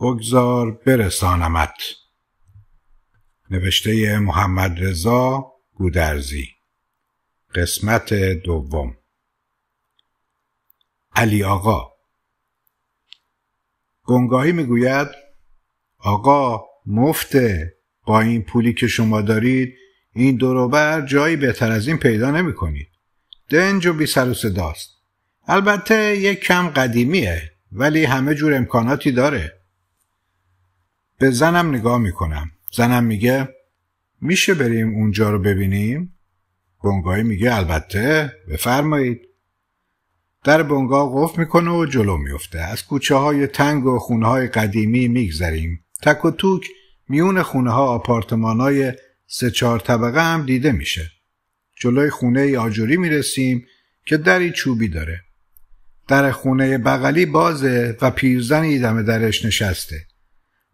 بگذار برسانمت نوشته محمد رضا گودرزی قسمت دوم علی آقا گنگاهی میگوید آقا مفته با این پولی که شما دارید این دوروبر جایی بهتر از این پیدا نمی کنید دنج و بی سر و صداست البته یک کم قدیمیه ولی همه جور امکاناتی داره به زنم نگاه میکنم زنم میگه میشه بریم اونجا رو ببینیم؟ بنگاهی میگه البته بفرمایید در بنگاه قفل میکنه و جلو میفته از کوچه های تنگ و خونه های قدیمی میگذریم تک و توک میون خونه ها آپارتمان های سه چهار طبقه هم دیده میشه جلوی خونه آجوری میرسیم که دری چوبی داره در خونه بغلی بازه و پیرزنی دم درش نشسته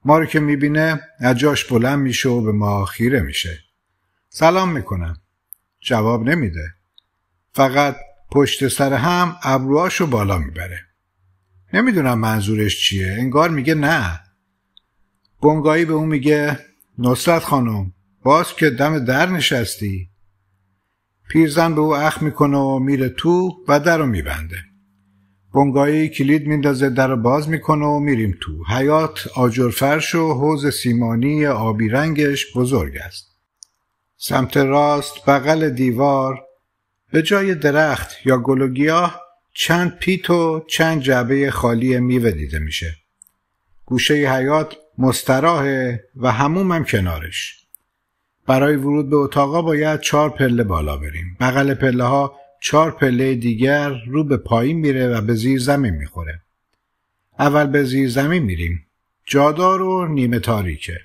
ما رو که میبینه از جاش بلند میشه و به ما خیره میشه سلام میکنم جواب نمیده فقط پشت سر هم رو بالا میبره نمیدونم منظورش چیه انگار میگه نه بنگایی به اون میگه نصرت خانم باز که دم در نشستی پیرزن به او اخ میکنه و میره تو و در رو میبنده بنگاهی کلید میندازه در باز میکنه و میریم تو حیات آجرفرش و حوز سیمانی آبی رنگش بزرگ است سمت راست بغل دیوار به جای درخت یا گل و گیاه چند پیت و چند جعبه خالی میوه دیده میشه گوشه حیات مستراحه و هموم هم کنارش برای ورود به اتاقا باید چهار پله بالا بریم بغل پله ها چهار پله دیگر رو به پایین میره و به زیر زمین میخوره اول به زیر زمین میریم جادار و نیمه تاریکه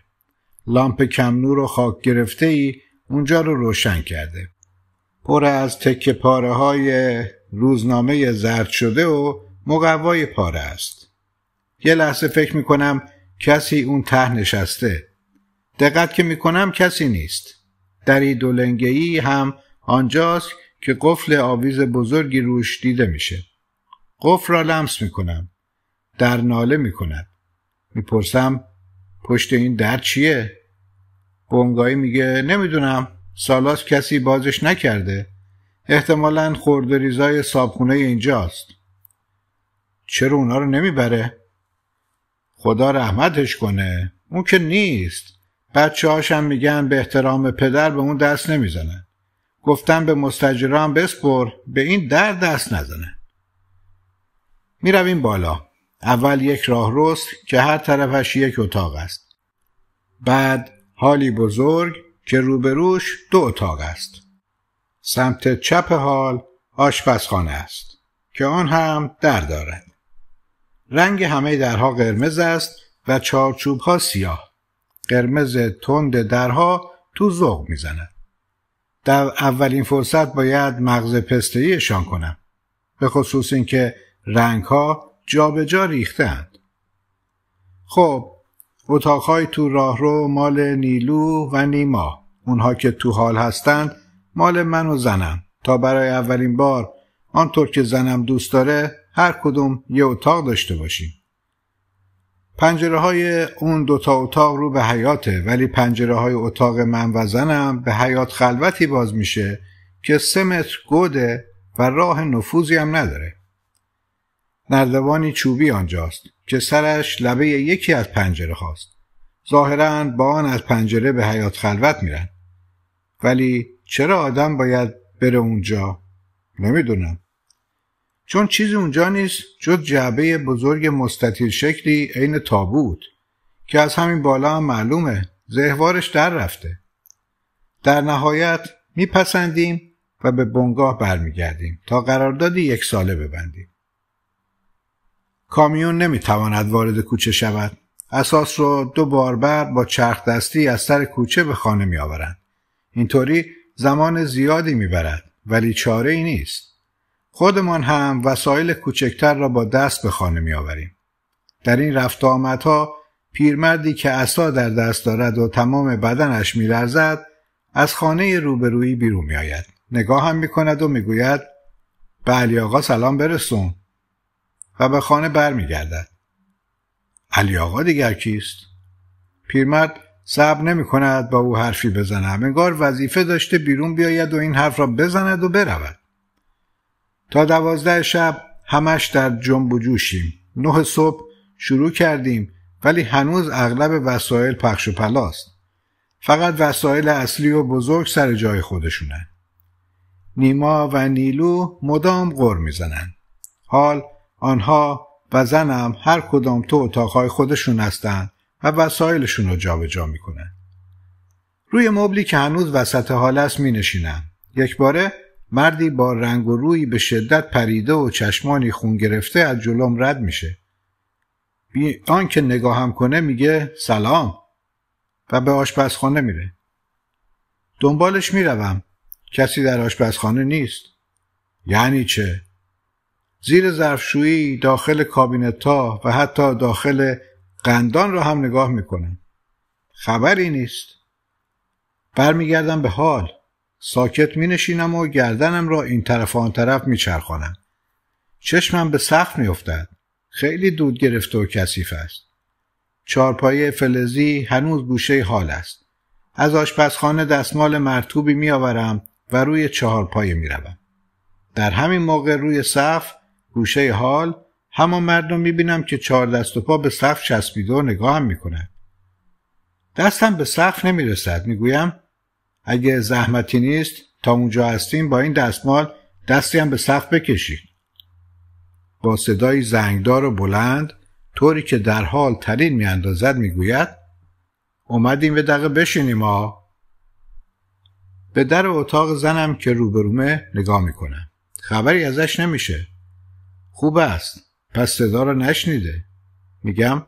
لامپ کم نور و خاک گرفته ای اونجا رو روشن کرده پر از تکه پاره های روزنامه زرد شده و مقوای پاره است یه لحظه فکر میکنم کسی اون ته نشسته دقت که میکنم کسی نیست دری دولنگهی هم آنجاست که قفل آویز بزرگی روش دیده میشه قفل را لمس میکنم در ناله میکند میپرسم پشت این در چیه؟ بونگایی میگه نمیدونم سالاس کسی بازش نکرده احتمالا خورد ریزای صابخونه اینجاست چرا اونا رو نمیبره؟ خدا رحمتش کنه اون که نیست بچه هاشم میگن به احترام پدر به اون دست نمیزنن گفتن به مستجران بسپر به این در دست نزنه می رویم بالا اول یک راه رست که هر طرفش یک اتاق است بعد حالی بزرگ که روبروش دو اتاق است سمت چپ حال آشپزخانه است که آن هم در دارد رنگ همه درها قرمز است و چارچوب ها سیاه قرمز تند درها تو ذوق میزند در اولین فرصت باید مغز پستهیشان کنم به خصوص اینکه رنگها ها جابجا ریختند خب اتاقهای تو راهرو مال نیلو و نیما اونها که تو حال هستند مال من و زنم تا برای اولین بار آنطور که زنم دوست داره هر کدوم یه اتاق داشته باشیم پنجره های اون دوتا اتاق رو به حیاته ولی پنجره های اتاق من و زنم به حیات خلوتی باز میشه که سه متر گوده و راه نفوذی هم نداره نردوانی چوبی آنجاست که سرش لبه یکی از پنجره خواست. ظاهرا با آن از پنجره به حیات خلوت میرن ولی چرا آدم باید بره اونجا نمیدونم چون چیزی اونجا نیست جز جعبه بزرگ مستطیل شکلی عین تابوت که از همین بالا هم معلومه زهوارش در رفته در نهایت میپسندیم و به بنگاه برمیگردیم تا قراردادی یک ساله ببندیم کامیون نمیتواند وارد کوچه شود اساس رو دو باربر با چرخ دستی از سر کوچه به خانه میآورند اینطوری زمان زیادی میبرد ولی چاره ای نیست خودمان هم وسایل کوچکتر را با دست به خانه می آوریم. در این رفت آمدها پیرمردی که عصا در دست دارد و تمام بدنش میلرزد از خانه روبرویی بیرون میآید نگاه هم کند و میگوید به علی آقا سلام برسون و به خانه برمیگردد علی آقا دیگر کیست پیرمرد صبر نمی کند با او حرفی بزنم انگار وظیفه داشته بیرون بیاید و این حرف را بزند و برود تا دوازده شب همش در جنب و جوشیم نه صبح شروع کردیم ولی هنوز اغلب وسایل پخش و پلاست فقط وسایل اصلی و بزرگ سر جای خودشونه نیما و نیلو مدام غر میزنن حال آنها و زنم هر کدام تو اتاقهای خودشون هستند و وسایلشون رو جابجا میکنن روی مبلی که هنوز وسط حال است نشینم یک باره مردی با رنگ و روی به شدت پریده و چشمانی خون گرفته از جلوم رد میشه بی که نگاهم کنه میگه سلام و به آشپزخانه میره دنبالش میروم کسی در آشپزخانه نیست یعنی چه زیر ظرفشویی داخل کابینتا و حتی داخل قندان را هم نگاه میکنم خبری نیست برمیگردم به حال ساکت می نشینم و گردنم را این طرف آن طرف می چرخانم. چشمم به سقف می افتد. خیلی دود گرفته و کثیف است. چارپای فلزی هنوز گوشه حال است. از آشپزخانه دستمال مرتوبی می آورم و روی چهارپایه می روم. در همین موقع روی صف گوشه حال همان مردم می بینم که چهار دست و پا به صف چسبیده و نگاهم می دستم به سقف نمی رسد می اگه زحمتی نیست تا اونجا هستیم با این دستمال دستی هم به سخت بکشید با صدای زنگدار و بلند طوری که در حال ترین میاندازد میگوید اومدیم به دقیقه بشینیم ها به در اتاق زنم که روبرومه نگاه میکنم خبری ازش نمیشه خوب است پس صدا را نشنیده میگم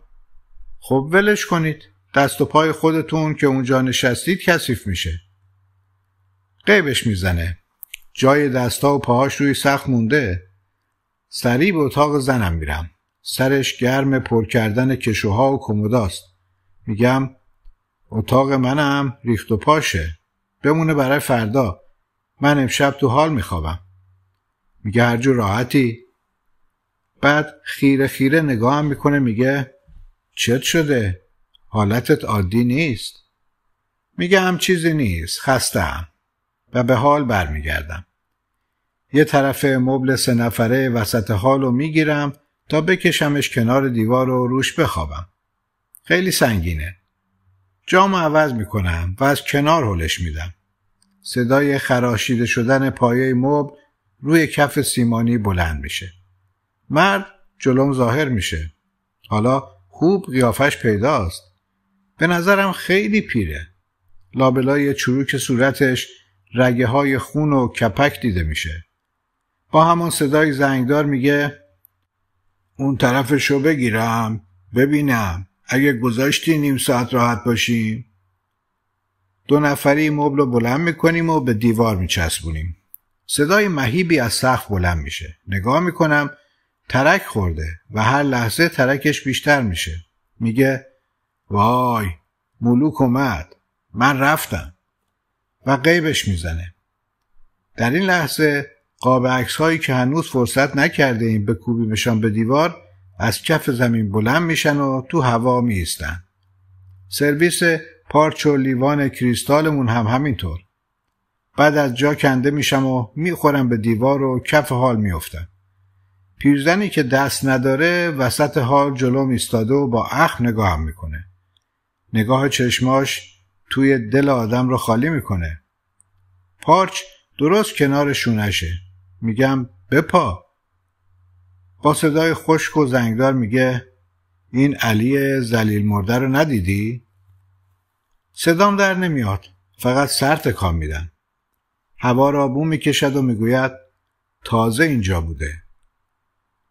خب ولش کنید دست و پای خودتون که اونجا نشستید کثیف میشه قیبش میزنه جای دستا و پاهاش روی سخت مونده سریع به اتاق زنم میرم سرش گرم پر کردن کشوها و کموداست میگم اتاق منم ریخت و پاشه بمونه برای فردا من امشب تو حال میخوابم میگه هر جو راحتی بعد خیره خیره نگاهم میکنه میگه چت شده حالتت عادی نیست میگه هم چیزی نیست خستم و به حال برمیگردم. یه طرف مبل سه نفره وسط حال رو میگیرم تا بکشمش کنار دیوار و روش بخوابم. خیلی سنگینه. جام عوض میکنم و از کنار حلش میدم. صدای خراشیده شدن پایه مبل روی کف سیمانی بلند میشه. مرد جلوم ظاهر میشه. حالا خوب قیافش پیداست. به نظرم خیلی پیره. لابلای چروک صورتش رگه های خون و کپک دیده میشه با همون صدای زنگدار میگه اون طرفشو بگیرم ببینم اگه گذاشتی نیم ساعت راحت باشیم دو نفری مبل رو بلند میکنیم و به دیوار میچسبونیم صدای مهیبی از سقف بلند میشه نگاه میکنم ترک خورده و هر لحظه ترکش بیشتر میشه میگه وای ملوک اومد من رفتم و غیبش میزنه در این لحظه قاب عکس هایی که هنوز فرصت نکرده این بکوبیمشان به دیوار از کف زمین بلند میشن و تو هوا میستن. سرویس پارچ و لیوان کریستالمون هم همینطور. بعد از جا کنده میشم و میخورم به دیوار و کف حال میفتن. پیرزنی که دست نداره وسط حال جلو ایستاده و با اخم نگاهم میکنه. نگاه چشماش توی دل آدم رو خالی میکنه پارچ درست کنار شونشه میگم بپا با صدای خشک و زنگدار میگه این علی زلیل مرده رو ندیدی؟ صدام در نمیاد فقط سر تکان میدم هوا را بو میکشد و میگوید تازه اینجا بوده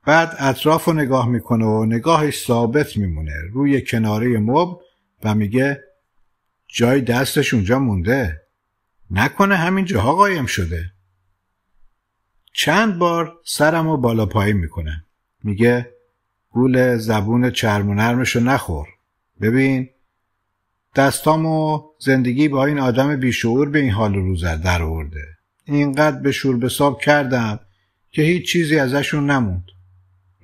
بعد اطراف رو نگاه میکنه و نگاهش ثابت میمونه روی کناره مب و میگه جای دستش اونجا مونده نکنه همین جاها قایم شده چند بار سرم و بالا پایی میکنم میگه گول زبون چرم و نرمشو نخور ببین دستام و زندگی با این آدم بیشعور به این حال روزر در آورده اینقدر به شور بساب کردم که هیچ چیزی ازشون نموند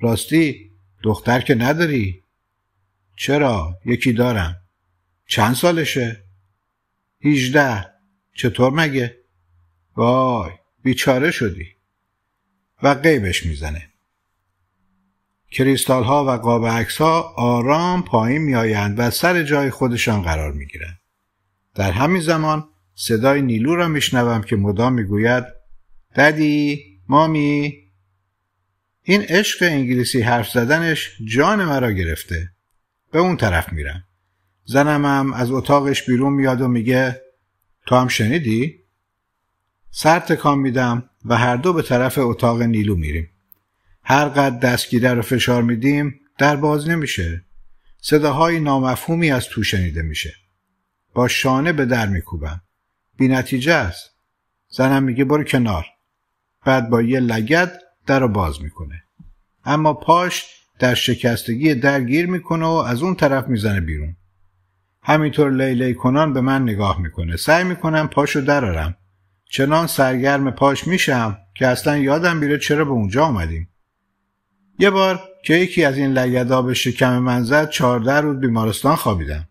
راستی دختر که نداری چرا یکی دارم چند سالشه؟ هیجده چطور مگه؟ وای بیچاره شدی و قیبش میزنه کریستال ها و قاب ها آرام پایین میآیند و سر جای خودشان قرار می گیرند. در همین زمان صدای نیلو را میشنوم که مدام میگوید ددی مامی این عشق انگلیسی حرف زدنش جان مرا گرفته به اون طرف میرم زنم هم از اتاقش بیرون میاد و میگه تو هم شنیدی؟ سر تکان میدم و هر دو به طرف اتاق نیلو میریم هر قد دستگیره رو فشار میدیم در باز نمیشه صداهای نامفهومی از تو شنیده میشه با شانه به در میکوبم بی نتیجه است زنم میگه برو کنار بعد با یه لگت در رو باز میکنه اما پاش در شکستگی در گیر میکنه و از اون طرف میزنه بیرون همینطور لیلی کنان به من نگاه میکنه سعی میکنم پاشو درارم چنان سرگرم پاش میشم که اصلا یادم بیره چرا به اونجا آمدیم یه بار که یکی از این لگدا به شکم من زد چهارده روز بیمارستان خوابیدم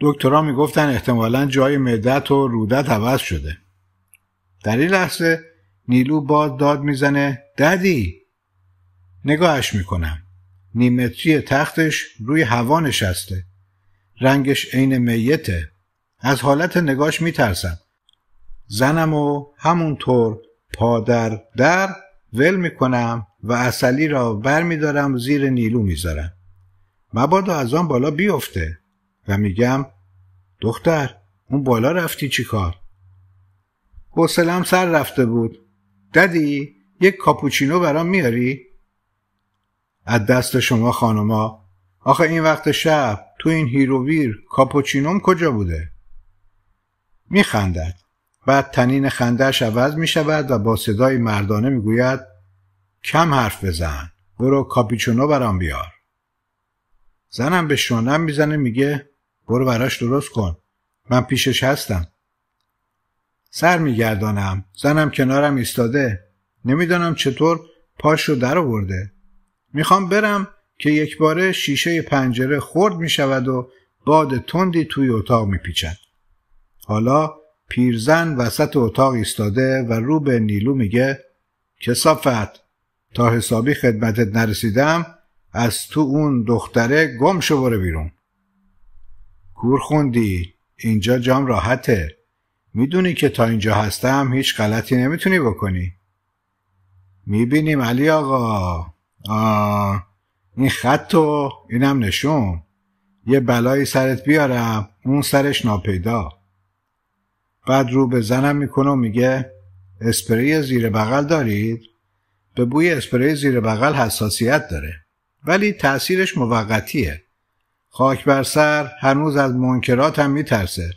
دکترها میگفتن احتمالا جای مدت و رودت عوض شده در این لحظه نیلو باد داد میزنه ددی نگاهش میکنم نیمتری تختش روی هوا نشسته رنگش عین میته از حالت نگاش میترسم زنم و همونطور پادر در ول میکنم و اصلی را بر میدارم زیر نیلو میذارم مبادا از آن بالا بیفته و میگم دختر اون بالا رفتی چیکار؟ کار؟ سر رفته بود ددی یک کاپوچینو برام میاری؟ از دست شما خانما آخه این وقت شب تو این هیروویر کاپوچینوم کجا بوده؟ میخندد بعد تنین خندهش عوض میشود و با صدای مردانه میگوید کم حرف بزن برو کاپیچونو برام بیار زنم به شونم میزنه میگه برو براش درست کن من پیشش هستم سر میگردانم زنم کنارم ایستاده نمیدانم چطور پاش رو در آورده میخوام برم که یک باره شیشه پنجره خرد می شود و باد تندی توی اتاق می پیچد. حالا پیرزن وسط اتاق ایستاده و رو به نیلو میگه کسافت تا حسابی خدمتت نرسیدم از تو اون دختره گم شو بره بیرون کور خوندی اینجا جام راحته میدونی که تا اینجا هستم هیچ غلطی نمیتونی بکنی میبینیم علی آقا آه این خط و اینم نشون یه بلایی سرت بیارم اون سرش ناپیدا بعد رو به زنم میکنه و میگه اسپری زیر بغل دارید به بوی اسپری زیر بغل حساسیت داره ولی تاثیرش موقتیه خاک بر سر هنوز از منکرات هم میترسه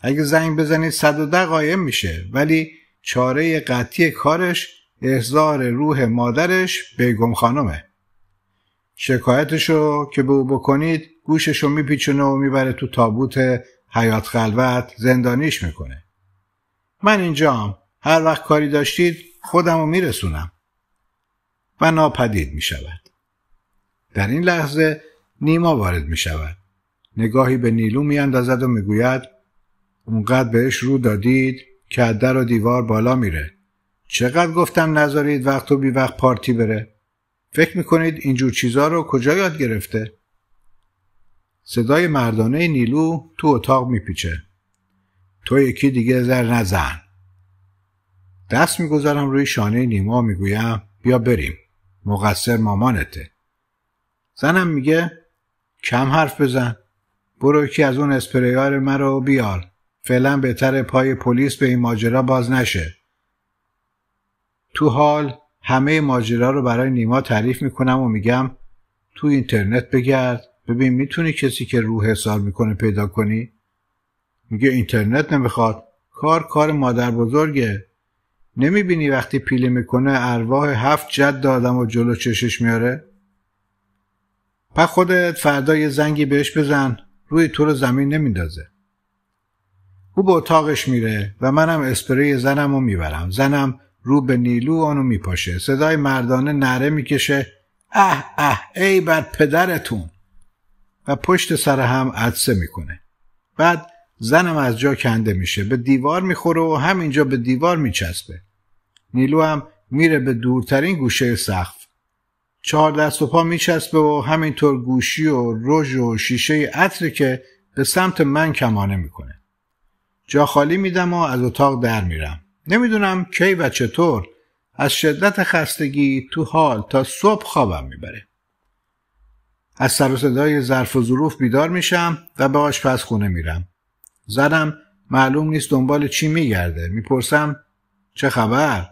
اگه زنگ بزنید صد ده قایم میشه ولی چاره قطعی کارش احضار روح مادرش بیگم خانمه شکایتشو که به او بکنید گوششو میپیچونه و میبره تو تابوت حیات خلوت زندانیش میکنه من اینجام هر وقت کاری داشتید خودمو میرسونم و ناپدید میشود در این لحظه نیما وارد میشود نگاهی به نیلو میاندازد و میگوید اونقدر بهش رو دادید که در و دیوار بالا میره چقدر گفتم نذارید وقت و بی وقت پارتی بره فکر میکنید اینجور چیزها رو کجا یاد گرفته؟ صدای مردانه نیلو تو اتاق میپیچه تو یکی دیگه زر نزن دست میگذارم روی شانه نیما میگویم بیا بریم مقصر مامانته زنم میگه کم حرف بزن برو که از اون اسپریار مرا بیار فعلا بهتر پای پلیس به این ماجرا باز نشه تو حال همه ماجرا رو برای نیما تعریف میکنم و میگم تو اینترنت بگرد ببین میتونی کسی که روح حساب میکنه پیدا کنی میگه اینترنت نمیخواد کار کار مادر بزرگه نمیبینی وقتی پیله میکنه ارواح هفت جد دادم و جلو چشش میاره پس خودت فردا یه زنگی بهش بزن روی تو رو زمین نمیندازه او به اتاقش میره و منم اسپری زنم رو میبرم زنم رو به نیلو آنو میپاشه صدای مردانه نره میکشه اه اه ای بر پدرتون و پشت سر هم عدسه میکنه بعد زنم از جا کنده میشه به دیوار میخوره و همینجا به دیوار میچسبه نیلو هم میره به دورترین گوشه سقف چهار دست و پا میچسبه و همینطور گوشی و رژ و شیشه عطر که به سمت من کمانه میکنه جا خالی میدم و از اتاق در میرم نمیدونم کی و چطور از شدت خستگی تو حال تا صبح خوابم میبره از سر و صدای ظرف و ظروف بیدار میشم و به خونه میرم زنم معلوم نیست دنبال چی میگرده میپرسم چه خبر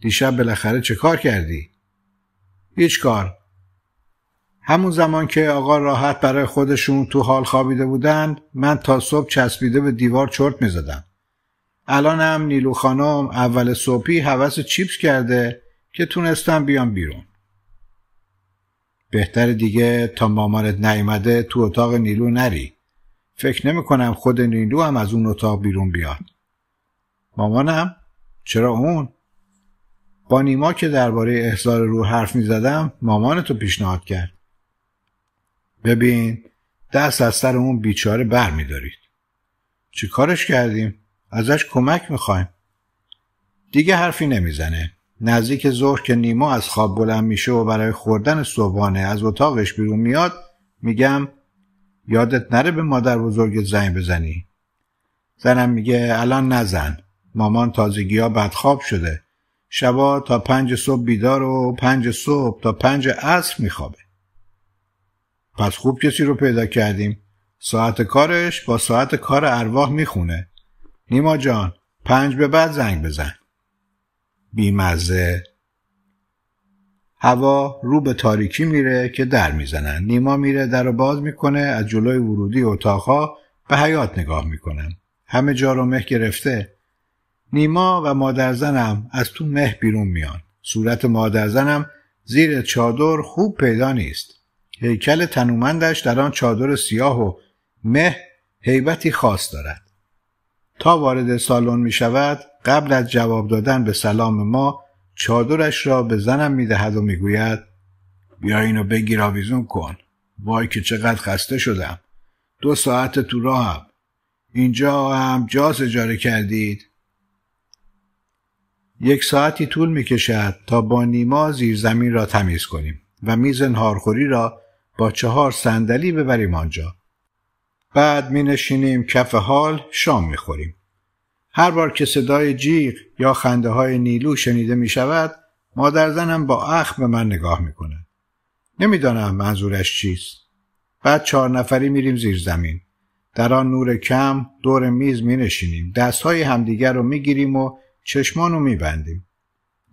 دیشب بالاخره چه کار کردی هیچ کار همون زمان که آقا راحت برای خودشون تو حال خوابیده بودند من تا صبح چسبیده به دیوار چرت میزدم الان هم نیلو خانم اول صبحی حوس چیپس کرده که تونستم بیام بیرون بهتر دیگه تا مامانت نیمده تو اتاق نیلو نری فکر نمی کنم خود نیلو هم از اون اتاق بیرون بیاد مامانم؟ چرا اون؟ با نیما که درباره احضار رو حرف می زدم مامانتو پیشنهاد کرد ببین دست از سر اون بیچاره بر می دارید چی کارش کردیم؟ ازش کمک میخوایم دیگه حرفی نمیزنه نزدیک ظهر که نیما از خواب بلند میشه و برای خوردن صبحانه از اتاقش بیرون میاد میگم یادت نره به مادر بزرگ زنگ بزنی زنم میگه الان نزن مامان تازگی ها بدخواب شده شبا تا پنج صبح بیدار و پنج صبح تا پنج عصر میخوابه پس خوب کسی رو پیدا کردیم ساعت کارش با ساعت کار ارواح میخونه نیما جان پنج به بعد زنگ بزن بیمزه هوا رو به تاریکی میره که در میزنن نیما میره در رو باز میکنه از جلوی ورودی اتاقها به حیات نگاه میکنم همه جا رو مه گرفته نیما و مادرزنم از تو مه بیرون میان صورت مادرزنم زیر چادر خوب پیدا نیست هیکل تنومندش در آن چادر سیاه و مه هیبتی خاص دارد تا وارد سالن می شود قبل از جواب دادن به سلام ما چادرش را به زنم می دهد و می گوید بیا اینو بگیر آویزون کن وای که چقدر خسته شدم دو ساعت تو راهم اینجا هم جاز اجاره کردید یک ساعتی طول می کشد تا با نیما زیر زمین را تمیز کنیم و میز نهارخوری را با چهار صندلی ببریم آنجا بعد می نشینیم کف حال شام می خوریم. هر بار که صدای جیغ یا خنده های نیلو شنیده می شود مادر زنم با اخ به من نگاه می کند. نمیدانم منظورش چیست. بعد چهار نفری میریم زیر زمین. در آن نور کم دور میز می نشینیم. دست های همدیگر رو می گیریم و چشمان رو می بندیم.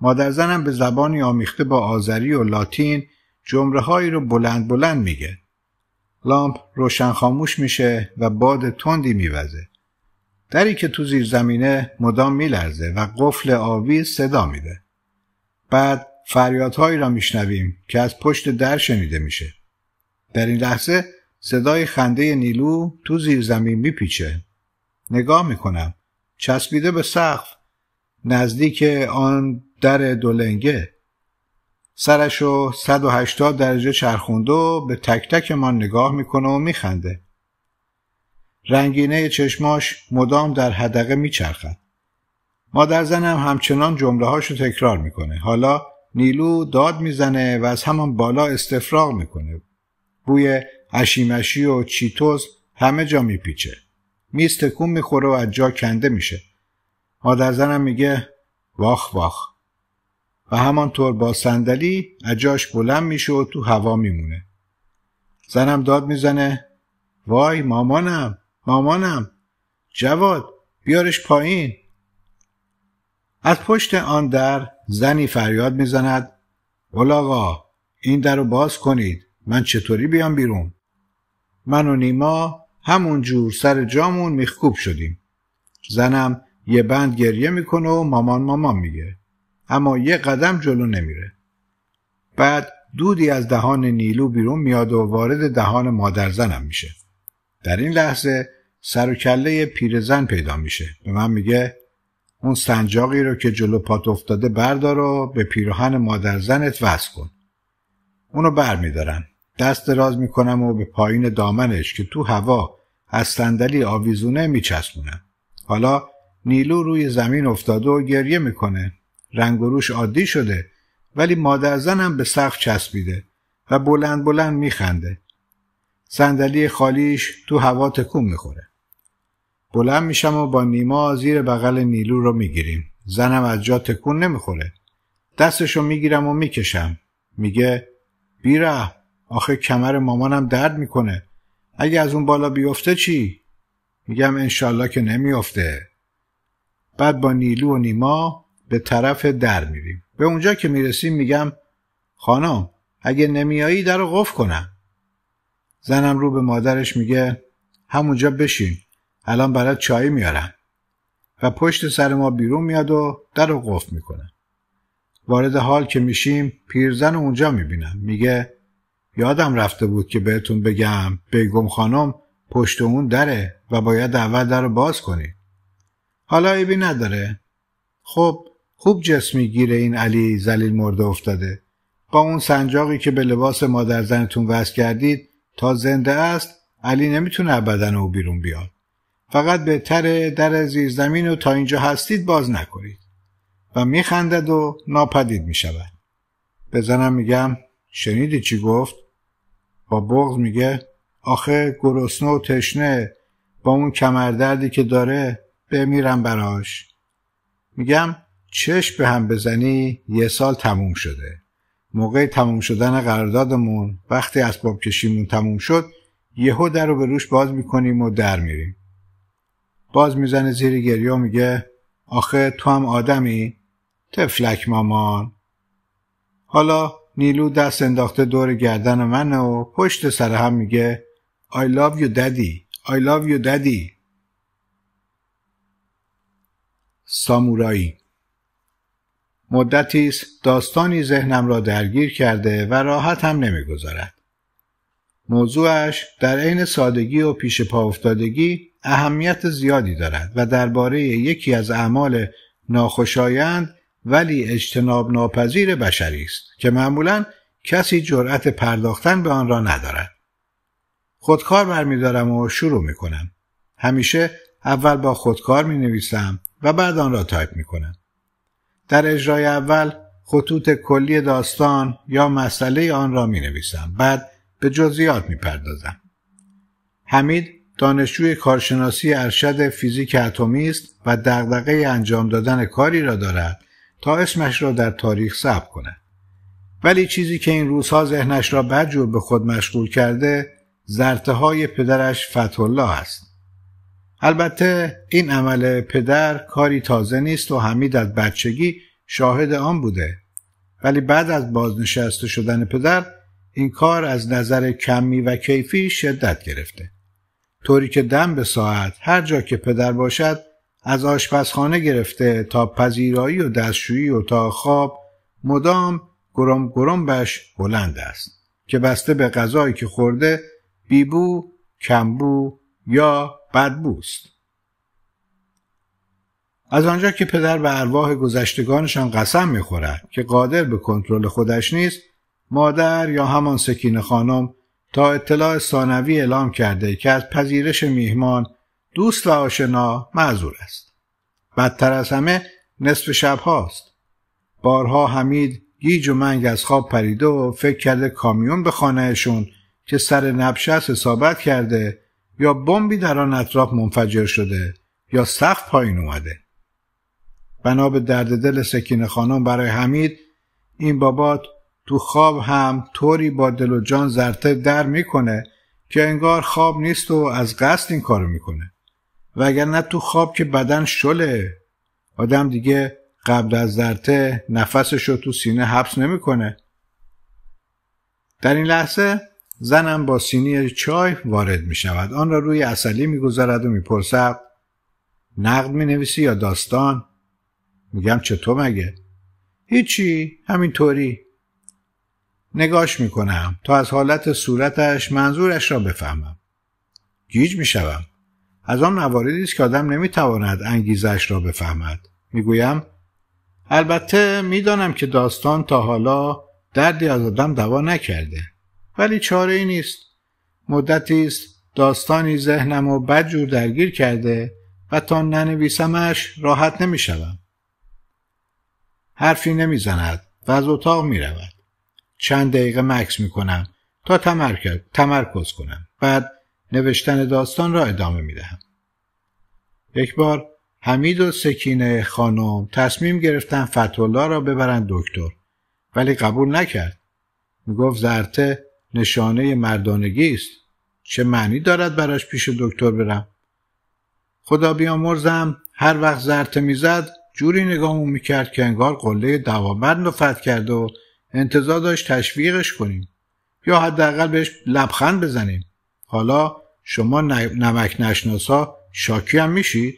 مادر زنم به زبانی آمیخته با آذری و لاتین جمره هایی رو بلند بلند میگه. لامپ روشن خاموش میشه و باد تندی میوزه. دری که تو زیر زمینه مدام میلرزه و قفل آبی صدا میده. بعد فریادهایی را میشنویم که از پشت در شنیده میشه. در این لحظه صدای خنده نیلو تو زیر زمین میپیچه. نگاه میکنم. چسبیده به سقف نزدیک آن در دولنگه سرشو 180 درجه چرخونده و به تک تک ما نگاه میکنه و میخنده. رنگینه چشماش مدام در هدقه میچرخد. مادر زنم همچنان جمله هاشو تکرار میکنه. حالا نیلو داد میزنه و از همان بالا استفراغ میکنه. بوی اشیمشی و چیتوز همه جا میپیچه. میستکون میخوره و از جا کنده میشه. مادر زنم میگه واخ واخ و همانطور با صندلی از بلند میشه و تو هوا میمونه زنم داد میزنه وای مامانم مامانم جواد بیارش پایین از پشت آن در زنی فریاد میزند ولاغا این در رو باز کنید من چطوری بیام بیرون من و نیما همون جور سر جامون میخکوب شدیم زنم یه بند گریه میکنه و مامان مامان میگه اما یه قدم جلو نمیره بعد دودی از دهان نیلو بیرون میاد و وارد دهان مادرزنم میشه در این لحظه سر و کله پیرزن پیدا میشه به من میگه اون سنجاقی رو که جلو پات افتاده بردار و به پیراهن مادرزنت وصل کن اونو بر میدارم دست دراز میکنم و به پایین دامنش که تو هوا از صندلی آویزونه میچسبونم حالا نیلو روی زمین افتاده و گریه میکنه رنگ روش عادی شده ولی مادر زنم به سقف چسبیده و بلند بلند میخنده صندلی خالیش تو هوا تکون میخوره بلند میشم و با نیما زیر بغل نیلو رو میگیریم زنم از جا تکون نمیخوره دستشو میگیرم و میکشم میگه بیره آخه کمر مامانم درد میکنه اگه از اون بالا بیفته چی؟ میگم انشالله که نمیافته بعد با نیلو و نیما به طرف در میریم به اونجا که میرسیم میگم خانم اگه نمیایی در رو قفل کنم زنم رو به مادرش میگه همونجا بشین الان برات چای میارم و پشت سر ما بیرون میاد و در رو قفل میکنه وارد حال که میشیم پیرزن اونجا میبینم میگه یادم رفته بود که بهتون بگم بیگم خانم پشت اون دره و باید اول در رو باز کنی حالا ایبی نداره خب خوب جسمی گیره این علی زلیل مرده افتاده با اون سنجاقی که به لباس مادر زنتون وصل کردید تا زنده است علی نمیتونه بدن او بیرون بیاد فقط بهتره در زمین و تا اینجا هستید باز نکنید و میخندد و ناپدید میشود به زنم میگم شنیدی چی گفت با بغض میگه آخه گرسنه و تشنه با اون کمردردی که داره بمیرم براش میگم چشم به هم بزنی یه سال تموم شده موقع تموم شدن قراردادمون وقتی اسباب کشیمون تموم شد یهو در رو به روش باز میکنیم و در میریم باز میزنه زیر گریه و میگه آخه تو هم آدمی؟ تفلک مامان حالا نیلو دست انداخته دور گردن من و پشت سر هم میگه I love you daddy I love you daddy سامورایی مدتی است داستانی ذهنم را درگیر کرده و راحت هم نمیگذارد موضوعش در عین سادگی و پیش پا افتادگی اهمیت زیادی دارد و درباره یکی از اعمال ناخوشایند ولی اجتناب ناپذیر بشری است که معمولا کسی جرأت پرداختن به آن را ندارد خودکار برمیدارم و شروع می کنم همیشه اول با خودکار می و بعد آن را تایپ می در اجرای اول خطوط کلی داستان یا مسئله آن را می نویسم. بعد به جزئیات می پردازم. حمید دانشجوی کارشناسی ارشد فیزیک اتمی است و دغدغه انجام دادن کاری را دارد تا اسمش را در تاریخ ثبت کند. ولی چیزی که این روزها ذهنش را بدجور به خود مشغول کرده زرته های پدرش فتولا است. البته این عمل پدر کاری تازه نیست و حمید از بچگی شاهد آن بوده ولی بعد از بازنشسته شدن پدر این کار از نظر کمی و کیفی شدت گرفته طوری که دم به ساعت هر جا که پدر باشد از آشپزخانه گرفته تا پذیرایی و دستشویی و تا خواب مدام گرم بهش بلند است که بسته به غذایی که خورده بیبو، کمبو یا بدبوست از آنجا که پدر به ارواح گذشتگانشان قسم میخورد که قادر به کنترل خودش نیست مادر یا همان سکین خانم تا اطلاع ثانوی اعلام کرده که از پذیرش میهمان دوست و آشنا معذور است بدتر از همه نصف شب هاست بارها حمید گیج و منگ از خواب پریده و فکر کرده کامیون به خانهشون که سر نبشه حسابت کرده یا بمبی در آن اطراف منفجر شده یا سقف پایین اومده بنا به درد دل سکین خانم برای حمید این بابات تو خواب هم طوری با دل و جان زرته در میکنه که انگار خواب نیست و از قصد این کارو میکنه نه تو خواب که بدن شله آدم دیگه قبل از زرته نفسش رو تو سینه حبس نمیکنه در این لحظه زنم با سینی چای وارد می شود آن را روی اصلی می گذارد و می پرسد نقد می نویسی یا داستان؟ میگم چطور مگه؟ هیچی همینطوری نگاش می کنم تا از حالت صورتش منظورش را بفهمم گیج می شوم از آن مواردی است که آدم نمیتواند انگیزش را بفهمد میگویم البته میدانم که داستان تا حالا دردی از آدم دوا نکرده ولی چاره ای نیست مدتی است داستانی ذهنم و بدجور درگیر کرده و تا ننویسمش راحت شدم حرفی نمیزند و از اتاق میرود چند دقیقه مکس میکنم تا تمرکز, کنم بعد نوشتن داستان را ادامه میدهم یک بار حمید و سکینه خانم تصمیم گرفتن فتولا را ببرند دکتر ولی قبول نکرد گفت زرته نشانه مردانگی است چه معنی دارد براش پیش دکتر برم خدا بیامرزم هر وقت زرت میزد جوری نگاهمو میکرد که انگار قله دوامند رو کرده و انتظار داشت تشویقش کنیم یا حداقل بهش لبخند بزنیم حالا شما نمک نشناسا شاکی هم میشید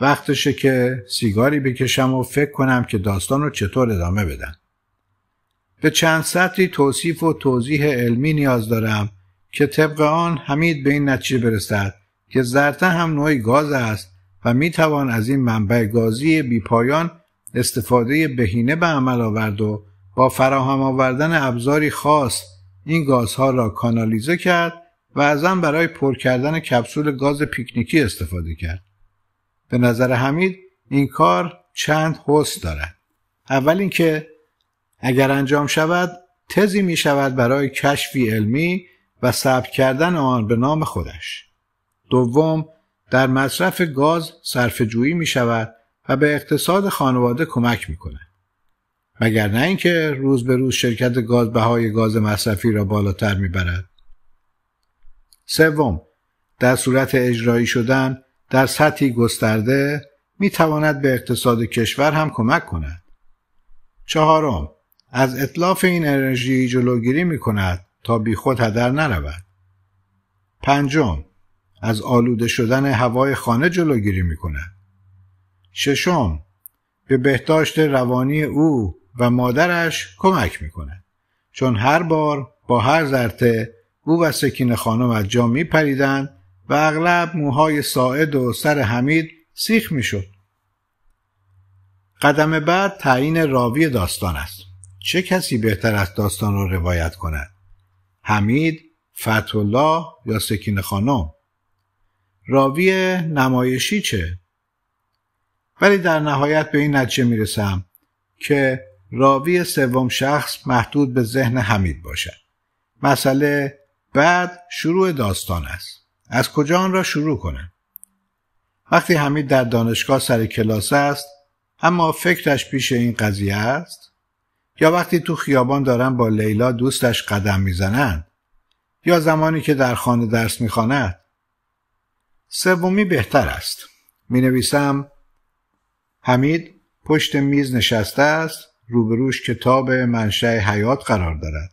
وقتشه که سیگاری بکشم و فکر کنم که داستان رو چطور ادامه بدن به چند سطری توصیف و توضیح علمی نیاز دارم که طبق آن حمید به این نتیجه برسد که زرته هم نوعی گاز است و می توان از این منبع گازی بیپایان استفاده بهینه به عمل آورد و با فراهم آوردن ابزاری خاص این گازها را کانالیزه کرد و از آن برای پر کردن کپسول گاز پیکنیکی استفاده کرد. به نظر حمید این کار چند حس دارد. اول اینکه اگر انجام شود تزی می شود برای کشفی علمی و ثبت کردن آن به نام خودش دوم در مصرف گاز صرف جویی می شود و به اقتصاد خانواده کمک می کند مگر نه اینکه روز به روز شرکت گاز بهای گاز مصرفی را بالاتر می برد سوم در صورت اجرایی شدن در سطحی گسترده می تواند به اقتصاد کشور هم کمک کند چهارم از اطلاف این انرژی جلوگیری می کند تا بیخود هدر نرود. پنجم از آلوده شدن هوای خانه جلوگیری می کند. ششم به بهداشت روانی او و مادرش کمک می کند. چون هر بار با هر ذرته او و سکین خانم از جا می پریدن و اغلب موهای ساعد و سر حمید سیخ می شد. قدم بعد تعیین راوی داستان است. چه کسی بهتر از داستان را روایت کند حمید فتولا یا سکین خانم راوی نمایشی چه ولی در نهایت به این نتیجه میرسم که راوی سوم شخص محدود به ذهن حمید باشد مسئله بعد شروع داستان است از کجا آن را شروع کنم وقتی حمید در دانشگاه سر کلاس است اما فکرش پیش این قضیه است یا وقتی تو خیابان دارن با لیلا دوستش قدم میزنن یا زمانی که در خانه درس میخواند سومی بهتر است می نویسم حمید پشت میز نشسته است روبروش کتاب منشأ حیات قرار دارد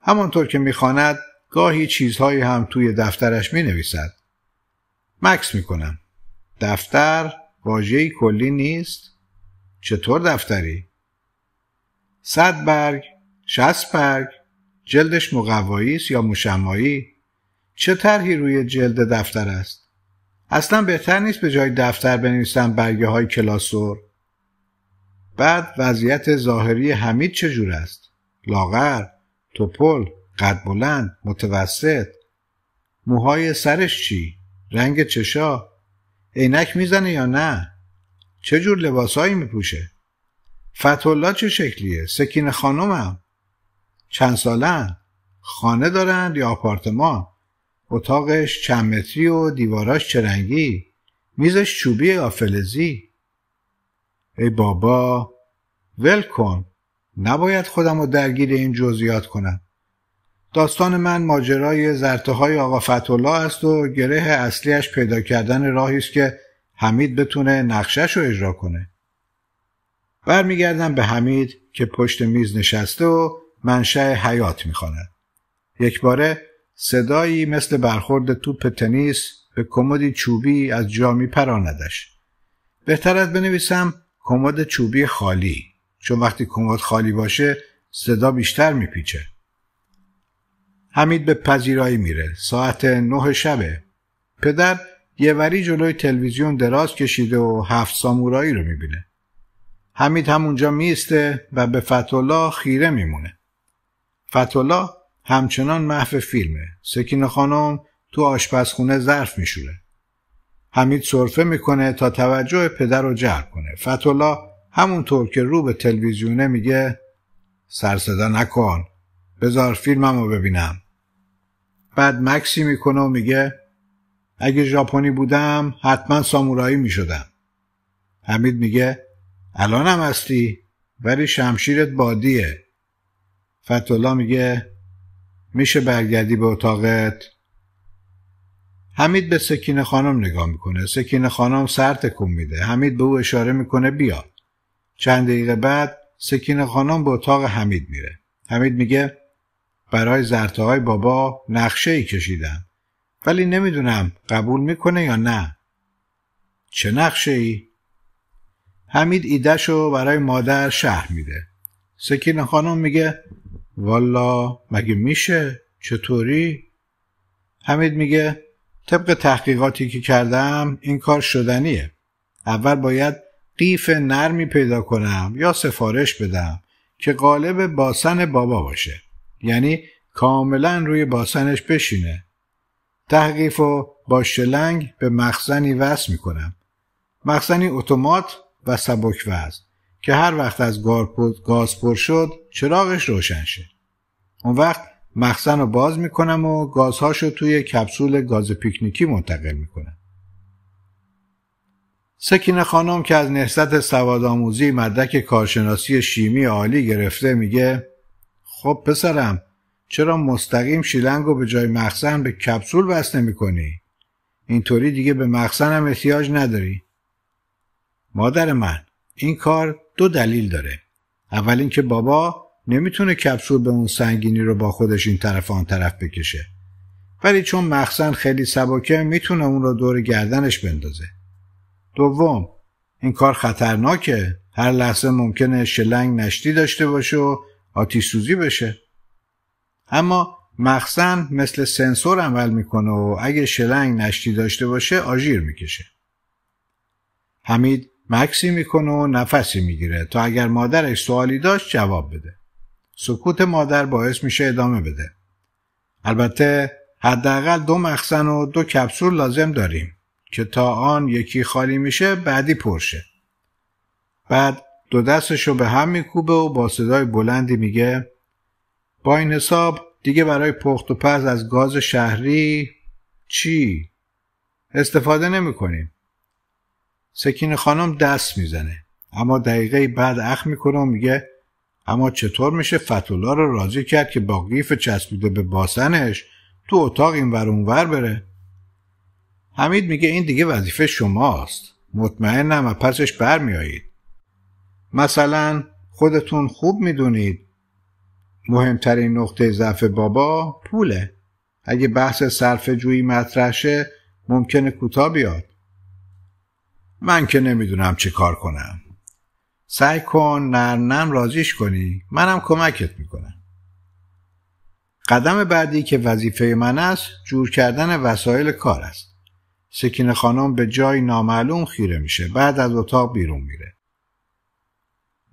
همانطور که میخواند گاهی چیزهایی هم توی دفترش می نویسد مکس می کنم دفتر واژه‌ای کلی نیست چطور دفتری صد برگ شست برگ جلدش مقوایی است یا مشمایی چه طرحی روی جلد دفتر است اصلا بهتر نیست به جای دفتر بنویسم برگه های کلاسور بعد وضعیت ظاهری حمید چجور است لاغر توپل قد بلند متوسط موهای سرش چی رنگ چشا عینک میزنه یا نه چه جور لباسایی میپوشه فتولا چه شکلیه؟ سکین خانمم چند سالن؟ خانه دارند یا آپارتمان؟ اتاقش چند متری و دیواراش چرنگی؟ میزش چوبی یا فلزی؟ ای بابا ول کن نباید خودم رو درگیر این جزئیات کنم داستان من ماجرای زرته های آقا فتولا است و گره اصلیش پیدا کردن راهی است که حمید بتونه نقشش رو اجرا کنه برمیگردم به حمید که پشت میز نشسته و منشأ حیات میخواند یک باره صدایی مثل برخورد توپ تنیس به کمدی چوبی از جا میپراندش بهتر از بنویسم کمد چوبی خالی چون وقتی کمد خالی باشه صدا بیشتر میپیچه حمید به پذیرایی میره ساعت نه شبه پدر یه وری جلوی تلویزیون دراز کشیده و هفت سامورایی رو میبینه حمید همونجا میسته و به فتولا خیره میمونه فتولا همچنان محو فیلمه سکین خانم تو آشپزخونه ظرف میشوره حمید صرفه میکنه تا توجه پدر رو جلب کنه فتولا همونطور که رو به تلویزیونه میگه سرصدا نکن بذار فیلمم رو ببینم بعد مکسی میکنه و میگه اگه ژاپنی بودم حتما سامورایی میشدم حمید میگه الان هم هستی ولی شمشیرت بادیه فتولا میگه میشه برگردی به اتاقت حمید به سکینه خانم نگاه میکنه سکینه خانم سر تکون میده حمید به او اشاره میکنه بیاد چند دقیقه بعد سکینه خانم به اتاق حمید میره حمید میگه برای زرته های بابا نقشه ای کشیدم ولی نمیدونم قبول میکنه یا نه چه نقشه ای؟ حمید رو برای مادر شهر میده سکین خانم میگه والا مگه میشه چطوری حمید میگه طبق تحقیقاتی که کردم این کار شدنیه اول باید قیف نرمی پیدا کنم یا سفارش بدم که قالب باسن بابا باشه یعنی کاملا روی باسنش بشینه تحقیف و با شلنگ به مخزنی وصل میکنم مخزنی اتومات و سبک وزن که هر وقت از گاز پر شد چراغش روشن شه اون وقت مخزن رو باز میکنم و گازهاش رو توی کپسول گاز پیکنیکی منتقل میکنم سکینه خانم که از سواد سوادآموزی مدرک کارشناسی شیمی عالی گرفته میگه خب پسرم چرا مستقیم شیلنگ رو به جای مخزن به کپسول وصل نمی کنی؟ اینطوری دیگه به مخزن هم احتیاج نداری مادر من این کار دو دلیل داره اول اینکه بابا نمیتونه کپسول به اون سنگینی رو با خودش این طرف آن طرف بکشه ولی چون مخزن خیلی سبکه میتونه اون رو دور گردنش بندازه دوم این کار خطرناکه هر لحظه ممکنه شلنگ نشتی داشته باشه و آتیش بشه اما مخزن مثل سنسور عمل میکنه و اگه شلنگ نشتی داشته باشه آژیر میکشه حمید مکسی میکنه و نفسی میگیره تا اگر مادرش سوالی داشت جواب بده سکوت مادر باعث میشه ادامه بده البته حداقل دو مخزن و دو کپسول لازم داریم که تا آن یکی خالی میشه بعدی پرشه بعد دو دستشو به هم میکوبه و با صدای بلندی میگه با این حساب دیگه برای پخت و پز از گاز شهری چی؟ استفاده نمیکنیم. سکین خانم دست میزنه اما دقیقه بعد اخ میکنه و میگه اما چطور میشه فتولا رو راضی کرد که با قیف چسبیده به باسنش تو اتاق این ور اونور بره حمید میگه این دیگه وظیفه شماست مطمئنم و پسش برمیآیید. مثلا خودتون خوب میدونید مهمترین نقطه ضعف بابا پوله اگه بحث صرف جویی مطرح شه ممکنه کوتاه بیاد من که نمیدونم چه کار کنم سعی کن نرنم راضیش رازیش کنی منم کمکت میکنم قدم بعدی که وظیفه من است جور کردن وسایل کار است سکین خانم به جای نامعلوم خیره میشه بعد از اتاق بیرون میره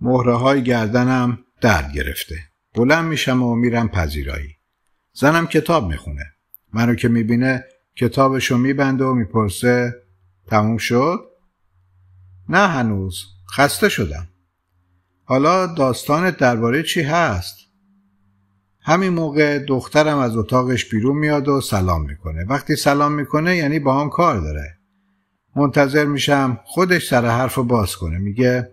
مهره های گردنم درد گرفته بلند میشم و میرم پذیرایی زنم کتاب میخونه منو که میبینه کتابشو میبنده و میپرسه تموم شد نه هنوز خسته شدم حالا داستانت درباره چی هست؟ همین موقع دخترم از اتاقش بیرون میاد و سلام میکنه وقتی سلام میکنه یعنی با هم کار داره منتظر میشم خودش سر حرف رو باز کنه میگه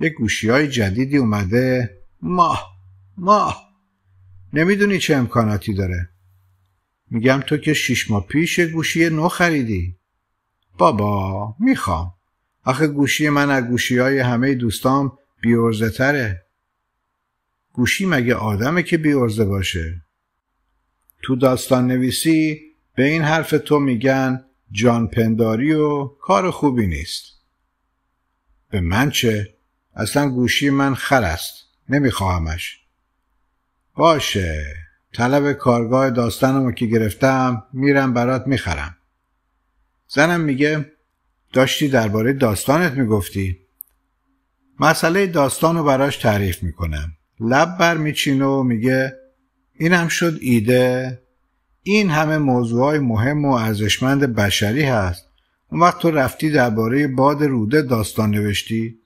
یه گوشی های جدیدی اومده ما ما نمیدونی چه امکاناتی داره میگم تو که شیش ماه پیش گوشی نو خریدی بابا میخوام آخه گوشی من از گوشی های همه دوستام بیارزه تره گوشی مگه آدمه که بیارزه باشه تو داستان نویسی به این حرف تو میگن جان پنداری و کار خوبی نیست به من چه؟ اصلا گوشی من خر است نمیخواهمش باشه طلب کارگاه داستانمو که گرفتم میرم برات میخرم زنم میگه داشتی درباره داستانت میگفتی مسئله داستان رو براش تعریف میکنم لب بر میچینه و میگه اینم شد ایده این همه موضوع های مهم و ارزشمند بشری هست اون وقت تو رفتی درباره باد روده داستان نوشتی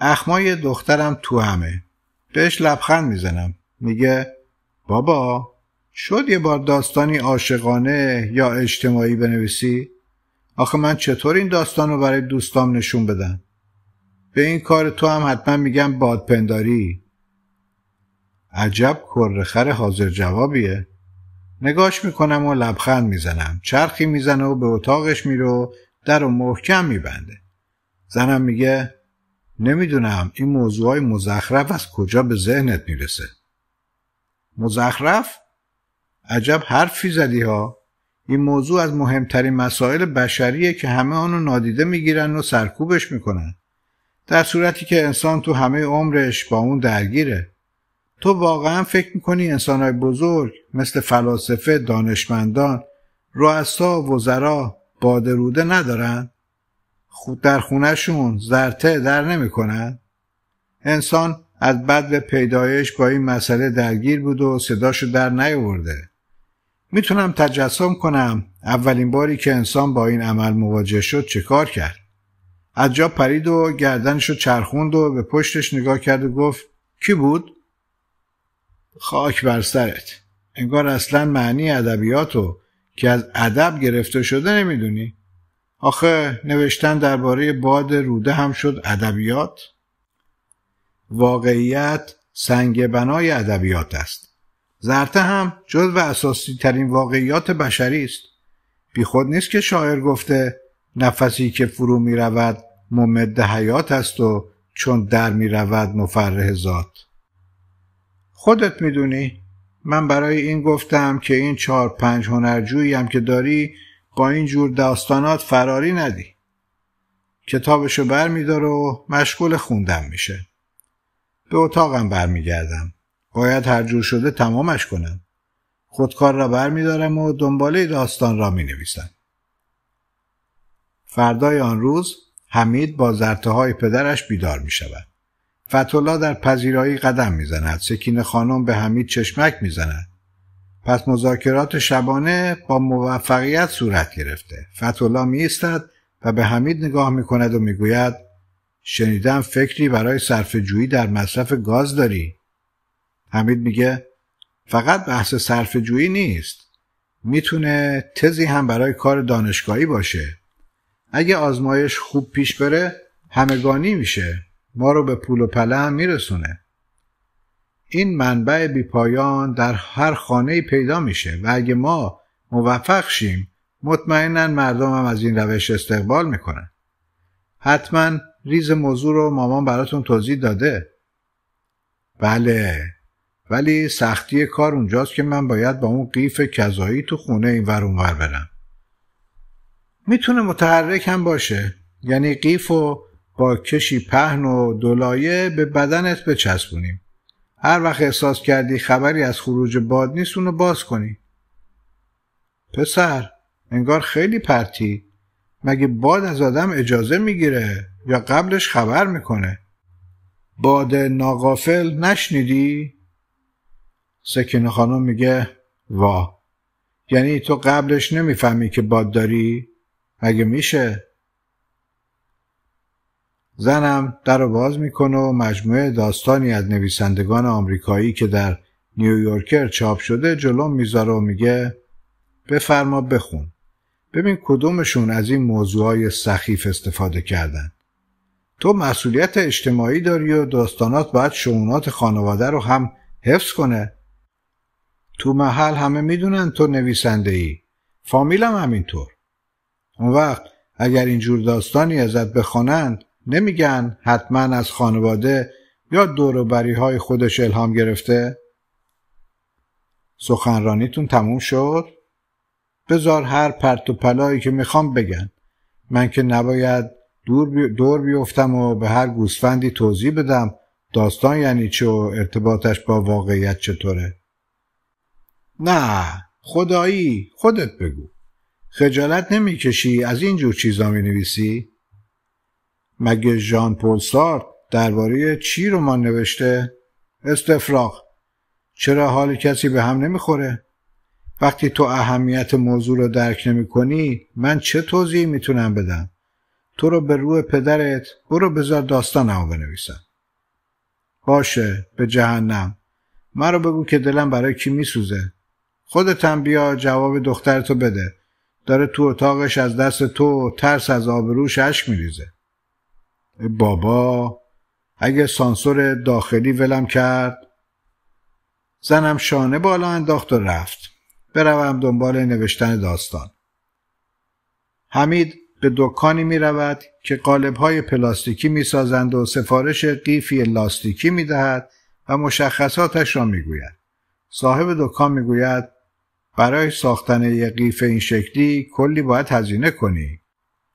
اخمای دخترم تو همه بهش لبخند میزنم میگه بابا شد یه بار داستانی عاشقانه یا اجتماعی بنویسی آخه من چطور این داستان رو برای دوستام نشون بدم به این کار تو هم حتما میگم بادپنداری عجب کرخر حاضر جوابیه نگاش میکنم و لبخند میزنم چرخی میزنه و به اتاقش میره و در و محکم میبنده زنم میگه نمیدونم این موضوع های مزخرف از کجا به ذهنت میرسه مزخرف؟ عجب حرفی زدی ها این موضوع از مهمترین مسائل بشریه که همه آنو نادیده میگیرن و سرکوبش میکنن در صورتی که انسان تو همه عمرش با اون درگیره تو واقعا فکر میکنی انسانهای بزرگ مثل فلاسفه، دانشمندان، رؤسا، وزرا، بادروده ندارن؟ خود در خونهشون زرته در نمیکنن؟ انسان از بد به پیدایش با این مسئله درگیر بود و صداشو در نیاورده. میتونم تجسم کنم اولین باری که انسان با این عمل مواجه شد چه کار کرد از جا پرید و گردنشو چرخوند و به پشتش نگاه کرد و گفت کی بود خاک بر سرت انگار اصلا معنی ادبیاتو که از ادب گرفته شده نمیدونی آخه نوشتن درباره باد روده هم شد ادبیات واقعیت سنگ بنای ادبیات است زرته هم جز و اساسی ترین واقعیات بشری است بی خود نیست که شاعر گفته نفسی که فرو می رود ممد حیات است و چون در می رود مفرح ذات خودت می دونی من برای این گفتم که این چهار پنج هنرجویی هم که داری با این جور داستانات فراری ندی کتابشو بر می و مشغول خوندم میشه به اتاقم برمیگردم باید هر جور شده تمامش کنم خودکار را برمیدارم و دنباله داستان را می نویسم فردای آن روز حمید با زرته های پدرش بیدار می شود فتولا در پذیرایی قدم می زند سکین خانم به حمید چشمک می زند پس مذاکرات شبانه با موفقیت صورت گرفته فتولا می ایستد و به حمید نگاه می کند و می گوید شنیدم فکری برای صرف جویی در مصرف گاز داری حمید میگه فقط بحث صرف جویی نیست میتونه تزی هم برای کار دانشگاهی باشه اگه آزمایش خوب پیش بره همگانی میشه ما رو به پول و پله هم میرسونه این منبع بیپایان در هر خانه پیدا میشه و اگه ما موفق شیم مطمئنا مردم هم از این روش استقبال میکنن حتما ریز موضوع رو مامان براتون توضیح داده بله ولی سختی کار اونجاست که من باید با اون قیف کذایی تو خونه این ور اونور برم میتونه متحرک هم باشه یعنی قیف و با کشی پهن و دولایه به بدنت بچسبونیم هر وقت احساس کردی خبری از خروج باد نیست اونو باز کنی پسر انگار خیلی پرتی مگه باد از آدم اجازه میگیره یا قبلش خبر میکنه باد ناقافل نشنیدی؟ سکینه خانم میگه وا یعنی تو قبلش نمیفهمی که باد داری؟ اگه میشه؟ زنم در رو باز میکنه و مجموعه داستانی از نویسندگان آمریکایی که در نیویورکر چاپ شده جلو میذاره و میگه بفرما بخون ببین کدومشون از این موضوعهای سخیف استفاده کردن تو مسئولیت اجتماعی داری و داستانات باید شعونات خانواده رو هم حفظ کنه تو محل همه میدونن تو نویسنده ای فامیلم همینطور اون وقت اگر اینجور داستانی ازت بخوانند نمیگن حتما از خانواده یا دوروبری های خودش الهام گرفته؟ سخنرانیتون تموم شد؟ بزار هر پرت و پلایی که میخوام بگن من که نباید دور, بی... دور بیفتم و به هر گوسفندی توضیح بدم داستان یعنی چه و ارتباطش با واقعیت چطوره نه خدایی خودت بگو خجالت نمیکشی از این جور چیزا می نویسی؟ مگه ژان پل سارت درباره چی رمان نوشته؟ استفراغ چرا حال کسی به هم نمیخوره؟ وقتی تو اهمیت موضوع رو درک نمی کنی من چه توضیحی میتونم بدم؟ تو رو به روح پدرت برو بذار داستان هم بنویسم باشه به جهنم من بگو که دلم برای کی میسوزه خودتم بیا جواب دخترتو بده داره تو اتاقش از دست تو ترس از آبروش اشک میریزه بابا اگه سانسور داخلی ولم کرد زنم شانه بالا انداخت و رفت بروم دنبال نوشتن داستان حمید به دکانی می رود که قالب های پلاستیکی می سازند و سفارش قیفی لاستیکی می دهد و مشخصاتش را می گوید. صاحب دکان می گوید برای ساختن یک قیف این شکلی کلی باید هزینه کنی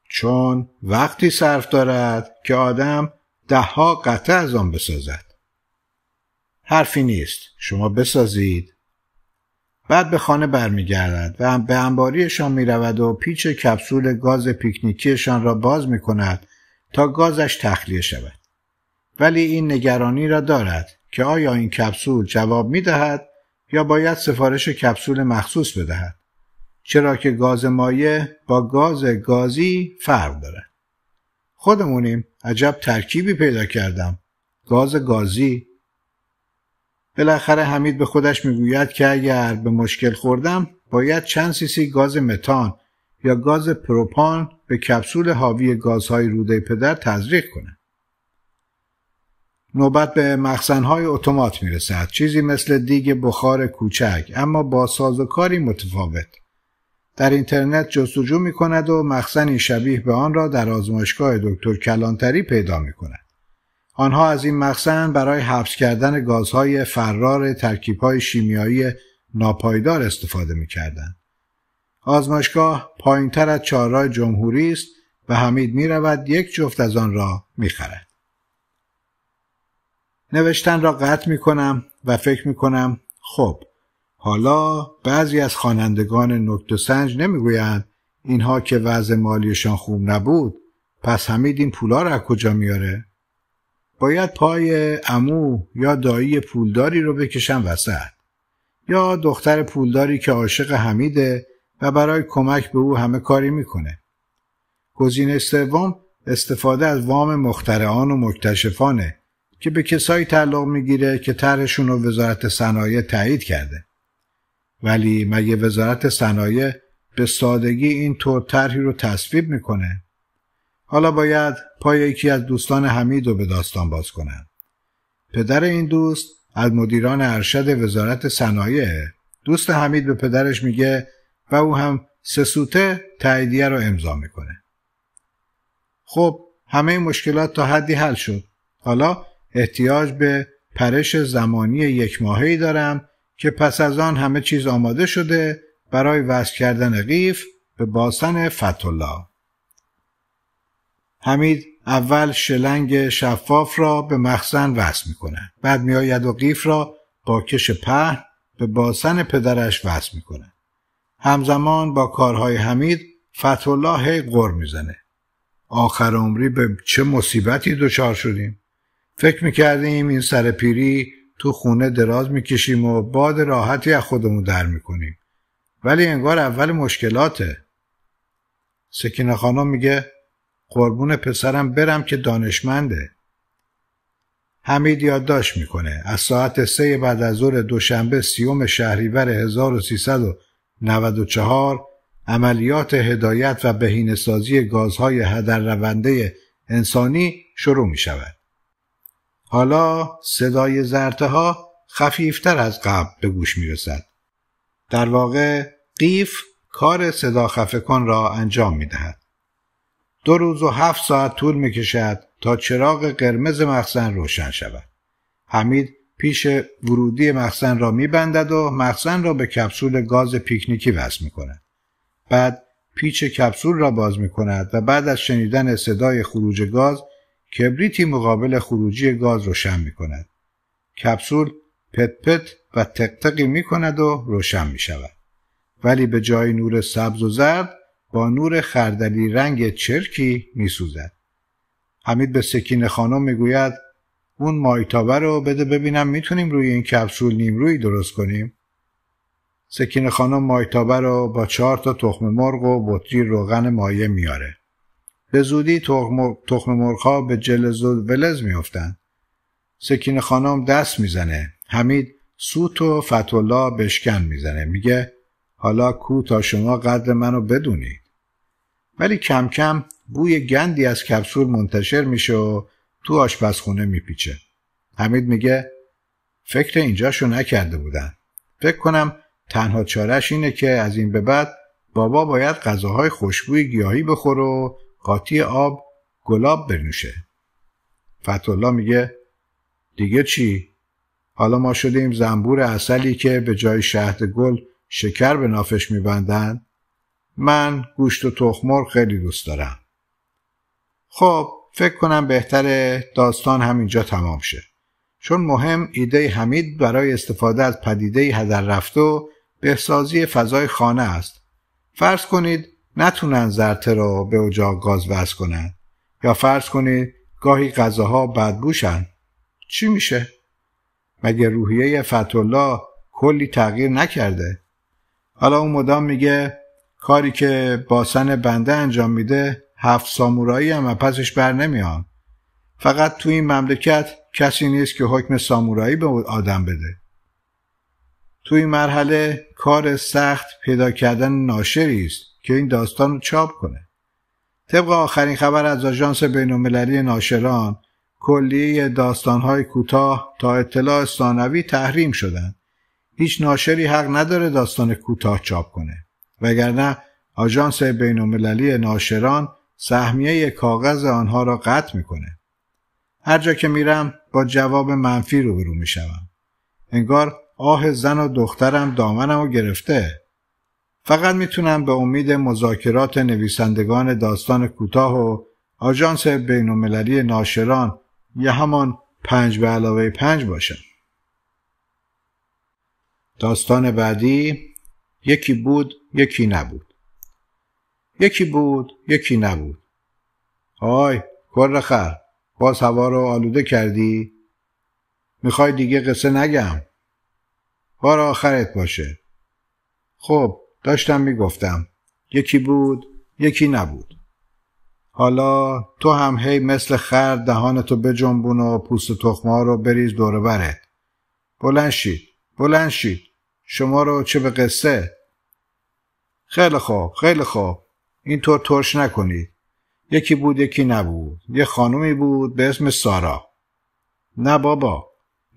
چون وقتی صرف دارد که آدم دهها قطعه از آن بسازد حرفی نیست شما بسازید بعد به خانه برمیگردد و به انباریشان می و پیچ کپسول گاز پیکنیکیشان را باز می تا گازش تخلیه شود ولی این نگرانی را دارد که آیا این کپسول جواب میدهد؟ یا باید سفارش کپسول مخصوص بدهد چرا که گاز مایه با گاز گازی فرق دارد خودمونیم عجب ترکیبی پیدا کردم گاز گازی بالاخره حمید به خودش میگوید که اگر به مشکل خوردم باید چند سیسی گاز متان یا گاز پروپان به کپسول حاوی گازهای روده پدر تزریق کنم نوبت به مخزنهای اتومات میرسد چیزی مثل دیگ بخار کوچک اما با سازوکاری متفاوت در اینترنت جستجو می کند و مخزنی شبیه به آن را در آزمایشگاه دکتر کلانتری پیدا می کند. آنها از این مخزن برای حبس کردن گازهای فرار ترکیبهای شیمیایی ناپایدار استفاده می کردن. آزمایشگاه پایین تر از چهارراه جمهوری است و حمید می رود یک جفت از آن را می خرد. نوشتن را قطع می کنم و فکر می کنم خب حالا بعضی از خوانندگان نکت و سنج نمیگویند اینها که وضع مالیشان خوب نبود پس حمید این پولا را کجا میاره باید پای امو یا دایی پولداری رو بکشم وسط یا دختر پولداری که عاشق حمیده و برای کمک به او همه کاری میکنه گزینه سوم استفاده از وام مخترعان و مکتشفانه که به کسایی تعلق میگیره که طرحشون رو وزارت صنایع تایید کرده ولی مگه وزارت صنایع به سادگی این طور طرحی رو تصویب میکنه حالا باید پای یکی از دوستان حمید رو به داستان باز کنم پدر این دوست از مدیران ارشد وزارت صنایع دوست حمید به پدرش میگه و او هم سه سوته تاییدیه رو امضا میکنه خب همه مشکلات تا حدی حل شد حالا احتیاج به پرش زمانی یک ماهی دارم که پس از آن همه چیز آماده شده برای وصل کردن قیف به باسن فتولا حمید اول شلنگ شفاف را به مخزن وصل می بعد می آید و قیف را با کش په به باسن پدرش وصل می همزمان با کارهای حمید فتولا هی غر میزنه آخر عمری به چه مصیبتی دچار شدیم فکر میکردیم این سر پیری تو خونه دراز میکشیم و باد راحتی از خودمون در میکنیم ولی انگار اول مشکلاته سکینه خانم میگه قربون پسرم برم که دانشمنده حمید یادداشت میکنه از ساعت سه بعد از ظهر دوشنبه سیوم شهریور 1394 عملیات هدایت و بهینه‌سازی گازهای هدر رونده انسانی شروع می حالا صدای زرته ها خفیفتر از قبل به گوش می رسد. در واقع قیف کار صدا خفه کن را انجام می دهد. دو روز و هفت ساعت طول می کشد تا چراغ قرمز مخزن روشن شود. حمید پیش ورودی مخزن را می بندد و مخزن را به کپسول گاز پیکنیکی وصل می کند. بعد پیچ کپسول را باز می کند و بعد از شنیدن صدای خروج گاز کبریتی مقابل خروجی گاز روشن می کند. کپسول پت پت و تقتقی می کند و روشن می شود. ولی به جای نور سبز و زرد با نور خردلی رنگ چرکی می سوزد. حمید به سکین خانم می گوید اون مایتابه رو بده ببینم میتونیم روی این کپسول نیمرویی درست کنیم. سکین خانم مایتابه رو با چهار تا تخم مرغ و بطری روغن مایه میاره. به زودی تخم مرخا به جلز و ولز میفتند سکین خانم دست میزنه حمید سوت و فتولا بشکن میزنه میگه حالا کو تا شما قدر منو بدونید ولی کم کم بوی گندی از کپسول منتشر میشه و تو آشپزخونه میپیچه حمید میگه فکر اینجاشو نکرده بودن فکر کنم تنها چارش اینه که از این به بعد بابا باید غذاهای خوشبوی گیاهی بخوره و قاطی آب گلاب بنوشه فتولا میگه دیگه چی؟ حالا ما شدیم زنبور اصلی که به جای شهد گل شکر به نافش میبندن من گوشت و تخمر خیلی دوست دارم خب فکر کنم بهتر داستان همینجا تمام شه چون مهم ایده حمید برای استفاده از پدیده هدر رفته و بهسازی فضای خانه است فرض کنید نتونن زرته را به اوجا گاز وز کنن یا فرض کنید گاهی غذاها بوشن. چی میشه؟ مگه روحیه فتولا کلی تغییر نکرده حالا اون مدام میگه کاری که باسن بنده انجام میده هفت سامورایی هم پسش بر نمیان فقط تو این مملکت کسی نیست که حکم سامورایی به آدم بده تو این مرحله کار سخت پیدا کردن ناشری است که این داستان رو چاپ کنه طبق آخرین خبر از آژانس بین‌المللی ناشران کلیه داستان‌های کوتاه تا اطلاع ثانوی تحریم شدند هیچ ناشری حق نداره داستان کوتاه چاپ کنه وگرنه آژانس بین‌المللی ناشران سهمیه کاغذ آنها را قطع میکنه هر جا که میرم با جواب منفی روبرو میشوم انگار آه زن و دخترم دامنم و گرفته فقط میتونم به امید مذاکرات نویسندگان داستان کوتاه و آژانس بینالمللی ناشران یا همان پنج به علاوه پنج باشم داستان بعدی یکی بود یکی نبود یکی بود یکی نبود آی کل خر باز هوا رو آلوده کردی میخوای دیگه قصه نگم بار آخرت باشه خب داشتم میگفتم یکی بود یکی نبود حالا تو هم هی مثل خر دهانتو بجنبون و پوست تخما رو بریز دور برت بلنشید، شید شما رو چه به قصه خیلی خوب خیلی خوب اینطور ترش نکنید یکی بود یکی نبود یه خانومی بود به اسم سارا نه بابا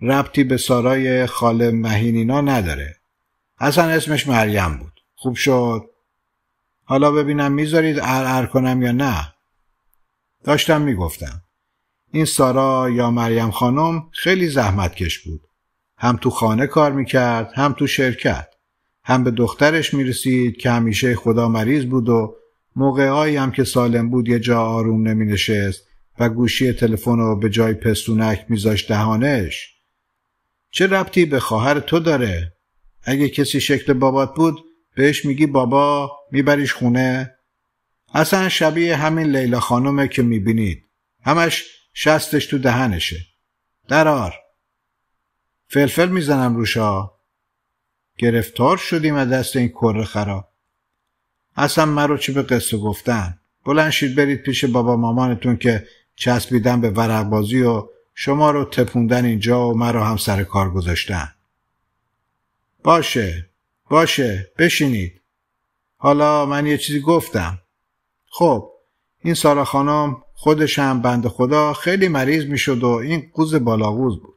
ربطی به سارای خاله مهینینا نداره اصلا اسمش مریم بود خوب شد حالا ببینم میذارید ار کنم یا نه داشتم میگفتم این سارا یا مریم خانم خیلی زحمت کش بود هم تو خانه کار میکرد هم تو شرکت هم به دخترش میرسید که همیشه خدا مریض بود و موقعهایی هم که سالم بود یه جا آروم نمینشست و گوشی تلفن رو به جای پستونک میذاشت دهانش چه ربطی به خواهر تو داره اگه کسی شکل بابات بود بهش میگی بابا میبریش خونه اصلا شبیه همین لیلا خانومه که میبینید همش شستش تو دهنشه درار فلفل میزنم روشا گرفتار شدیم از دست این کره خراب اصلا رو چی به قصه گفتن بلند شید برید پیش بابا مامانتون که چسبیدن به ورق بازی و شما رو تپوندن اینجا و رو هم سر کار گذاشتن باشه باشه بشینید حالا من یه چیزی گفتم خب این سارا خانم خودش هم بند خدا خیلی مریض میشد و این قوز بالاقوز بود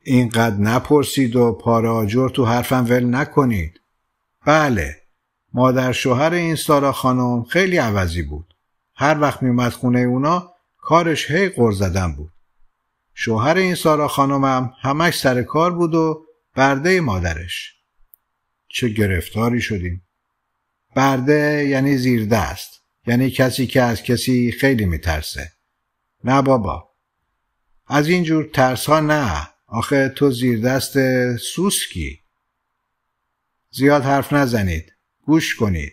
اینقدر نپرسید و پارا تو حرفم ول نکنید بله مادر شوهر این سارا خانم خیلی عوضی بود هر وقت میومد خونه اونا کارش هی قر زدن بود شوهر این سارا خانمم همش سر کار بود و برده مادرش چه گرفتاری شدیم برده یعنی زیر دست یعنی کسی که از کسی خیلی میترسه نه بابا از اینجور ترس ها نه آخه تو زیر دست سوسکی زیاد حرف نزنید گوش کنید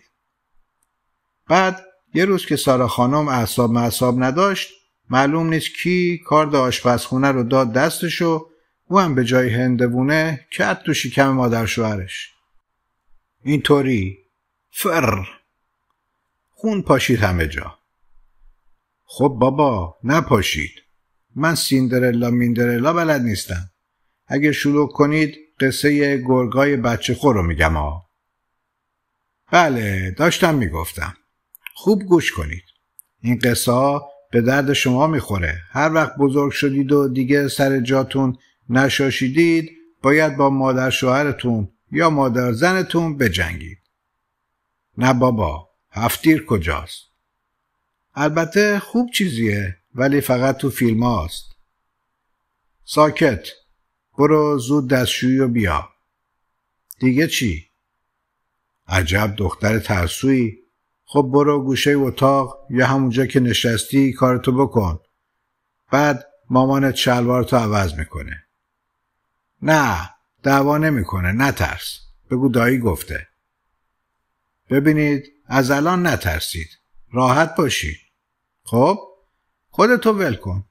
بعد یه روز که سارا خانم اعصاب معصاب نداشت معلوم نیست کی کارد آشپزخونه رو داد دستشو او هم به جای هندوونه کت تو شکم مادر شوهرش اینطوری فر خون پاشید همه جا خب بابا نپاشید من سیندرلا میندرلا بلد نیستم اگه شلوغ کنید قصه گرگای بچه خور رو میگم آ بله داشتم میگفتم خوب گوش کنید این قصه به درد شما میخوره هر وقت بزرگ شدید و دیگه سر جاتون نشاشیدید باید با مادر شوهرتون یا مادر زنتون بجنگید نه بابا هفتیر کجاست البته خوب چیزیه ولی فقط تو فیلم هاست ساکت برو زود دستشوی و بیا دیگه چی؟ عجب دختر ترسویی خب برو گوشه اتاق یا همونجا که نشستی کارتو بکن بعد مامانت شلوارتو عوض میکنه نه دعوا نمیکنه نترس بگو دایی گفته ببینید از الان نترسید راحت باشید خب خودتو ول کن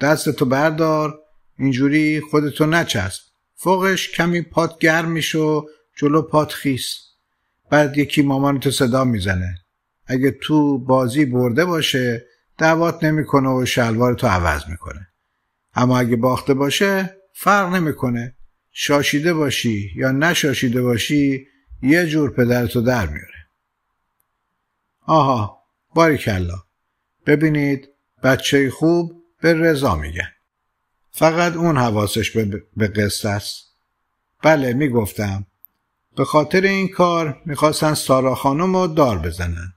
دستتو بردار اینجوری خودتو نچسب فوقش کمی پات گرم میشه جلو پات خیس بعد یکی تو صدا میزنه اگه تو بازی برده باشه دعوات نمیکنه و شلوار تو عوض میکنه اما اگه باخته باشه فرق نمیکنه شاشیده باشی یا نشاشیده باشی یه جور پدرتو در میاره آها باریکلا ببینید بچه خوب به رضا میگن فقط اون حواسش به, به است بله میگفتم به خاطر این کار میخواستن سارا خانم رو دار بزنن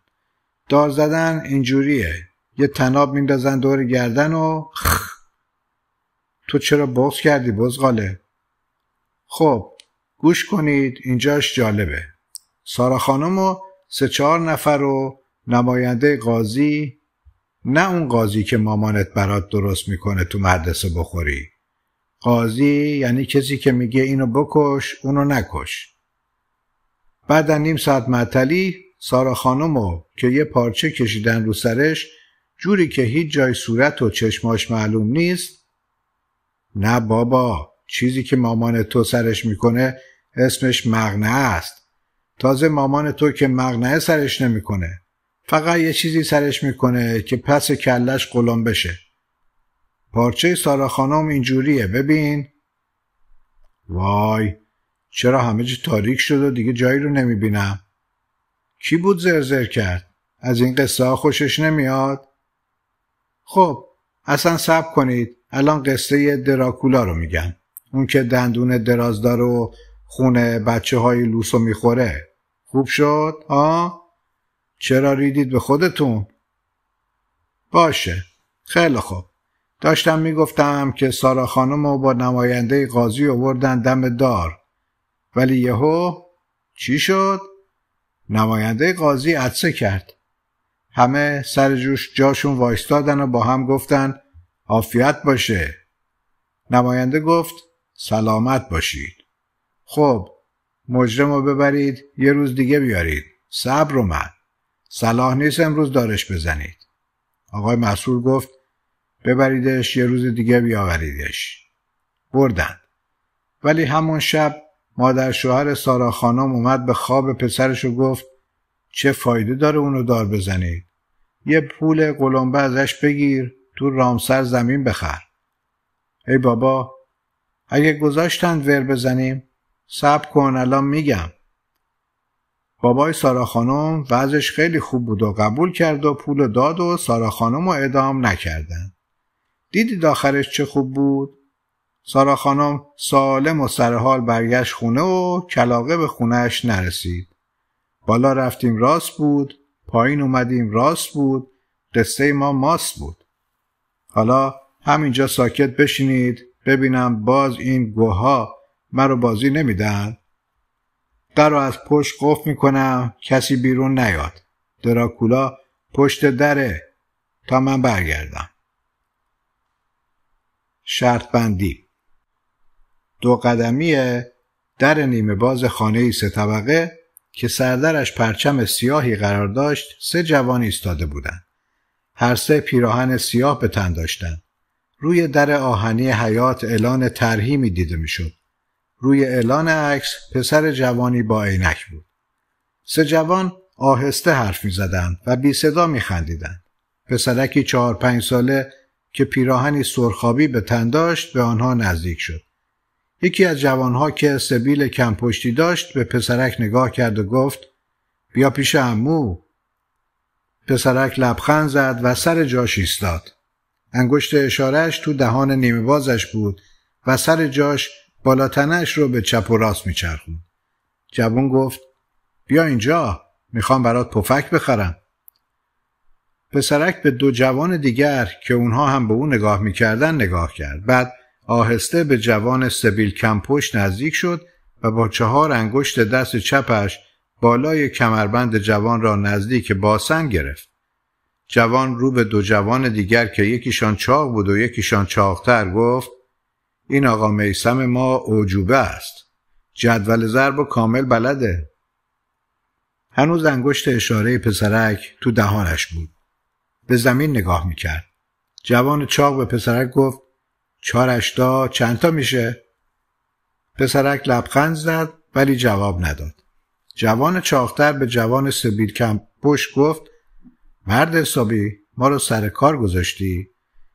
دار زدن اینجوریه یه تناب میندازن دور گردن و خ تو چرا بغض کردی بزغاله خب گوش کنید اینجاش جالبه سارا خانم و سه چهار نفر و نماینده قاضی نه اون قاضی که مامانت برات درست میکنه تو مدرسه بخوری قاضی یعنی کسی که میگه اینو بکش اونو نکش بعد نیم ساعت معطلی سارا خانمو که یه پارچه کشیدن رو سرش جوری که هیچ جای صورت و چشماش معلوم نیست نه بابا چیزی که مامان تو سرش میکنه اسمش مغنه است تازه مامان تو که مغنه سرش نمیکنه فقط یه چیزی سرش میکنه که پس کلش قلم بشه پارچه سارا خانم اینجوریه ببین وای چرا همه چی تاریک شد و دیگه جایی رو نمیبینم کی بود زرزر کرد از این قصه ها خوشش نمیاد خب اصلا صبر کنید الان قصه دراکولا رو میگم اون که دندون دراز داره و خونه بچه های لوسو میخوره خوب شد ها چرا ریدید به خودتون باشه خیلی خوب داشتم میگفتم که سارا خانم با نماینده قاضی آوردن دم دار ولی یهو چی شد نماینده قاضی عدسه کرد همه سر جوش جاشون وایستادن و با هم گفتن آفیت باشه نماینده گفت سلامت باشید خب مجرم رو ببرید یه روز دیگه بیارید صبر من صلاح نیست امروز دارش بزنید آقای مسئول گفت ببریدش یه روز دیگه بیاوریدش بردن ولی همون شب مادر شوهر سارا خانم اومد به خواب پسرش و گفت چه فایده داره اونو دار بزنید یه پول قلمبه ازش بگیر تو رامسر زمین بخر ای بابا اگه گذاشتند ور بزنیم صبر کن الان میگم بابای سارا خانم وضعش خیلی خوب بود و قبول کرد و پول داد و سارا خانم رو ادام نکردن دیدید داخلش چه خوب بود سارا خانم سالم و سرحال برگشت خونه و کلاقه به خونهش نرسید بالا رفتیم راست بود پایین اومدیم راست بود قصه ما ماست بود حالا همینجا ساکت بشینید ببینم باز این گوها رو بازی نمیدن در رو از پشت قفل میکنم کسی بیرون نیاد دراکولا پشت دره تا من برگردم شرط بندی دو قدمی در نیمه باز خانه سه طبقه که سردرش پرچم سیاهی قرار داشت سه جوان ایستاده بودند هر سه پیراهن سیاه به تن داشتند روی در آهنی حیات اعلان ترهیمی دیده میشد. روی اعلان عکس پسر جوانی با عینک بود. سه جوان آهسته حرف می زدن و بی صدا می خندیدن. پسرکی چهار پنج ساله که پیراهنی سرخابی به تن داشت به آنها نزدیک شد. یکی از جوانها که سبیل کم داشت به پسرک نگاه کرد و گفت بیا پیش امو. پسرک لبخند زد و سر جاش ایستاد. انگشت اشارهش تو دهان نیمه بازش بود و سر جاش بالاتنش رو به چپ و راست میچرخوند. جوون گفت بیا اینجا میخوام برات پفک بخرم. پسرک به دو جوان دیگر که اونها هم به او نگاه میکردن نگاه کرد. بعد آهسته به جوان سبیل کمپوش نزدیک شد و با چهار انگشت دست چپش بالای کمربند جوان را نزدیک باسن گرفت. جوان رو به دو جوان دیگر که یکیشان چاق بود و یکیشان چاقتر گفت این آقا میسم ما اوجوبه است جدول ضرب و کامل بلده هنوز انگشت اشاره پسرک تو دهانش بود به زمین نگاه میکرد جوان چاق به پسرک گفت دا چندتا میشه؟ پسرک لبخند زد ولی جواب نداد جوان چاقتر به جوان سبیلکم پشت گفت مرد حسابی ما رو سر کار گذاشتی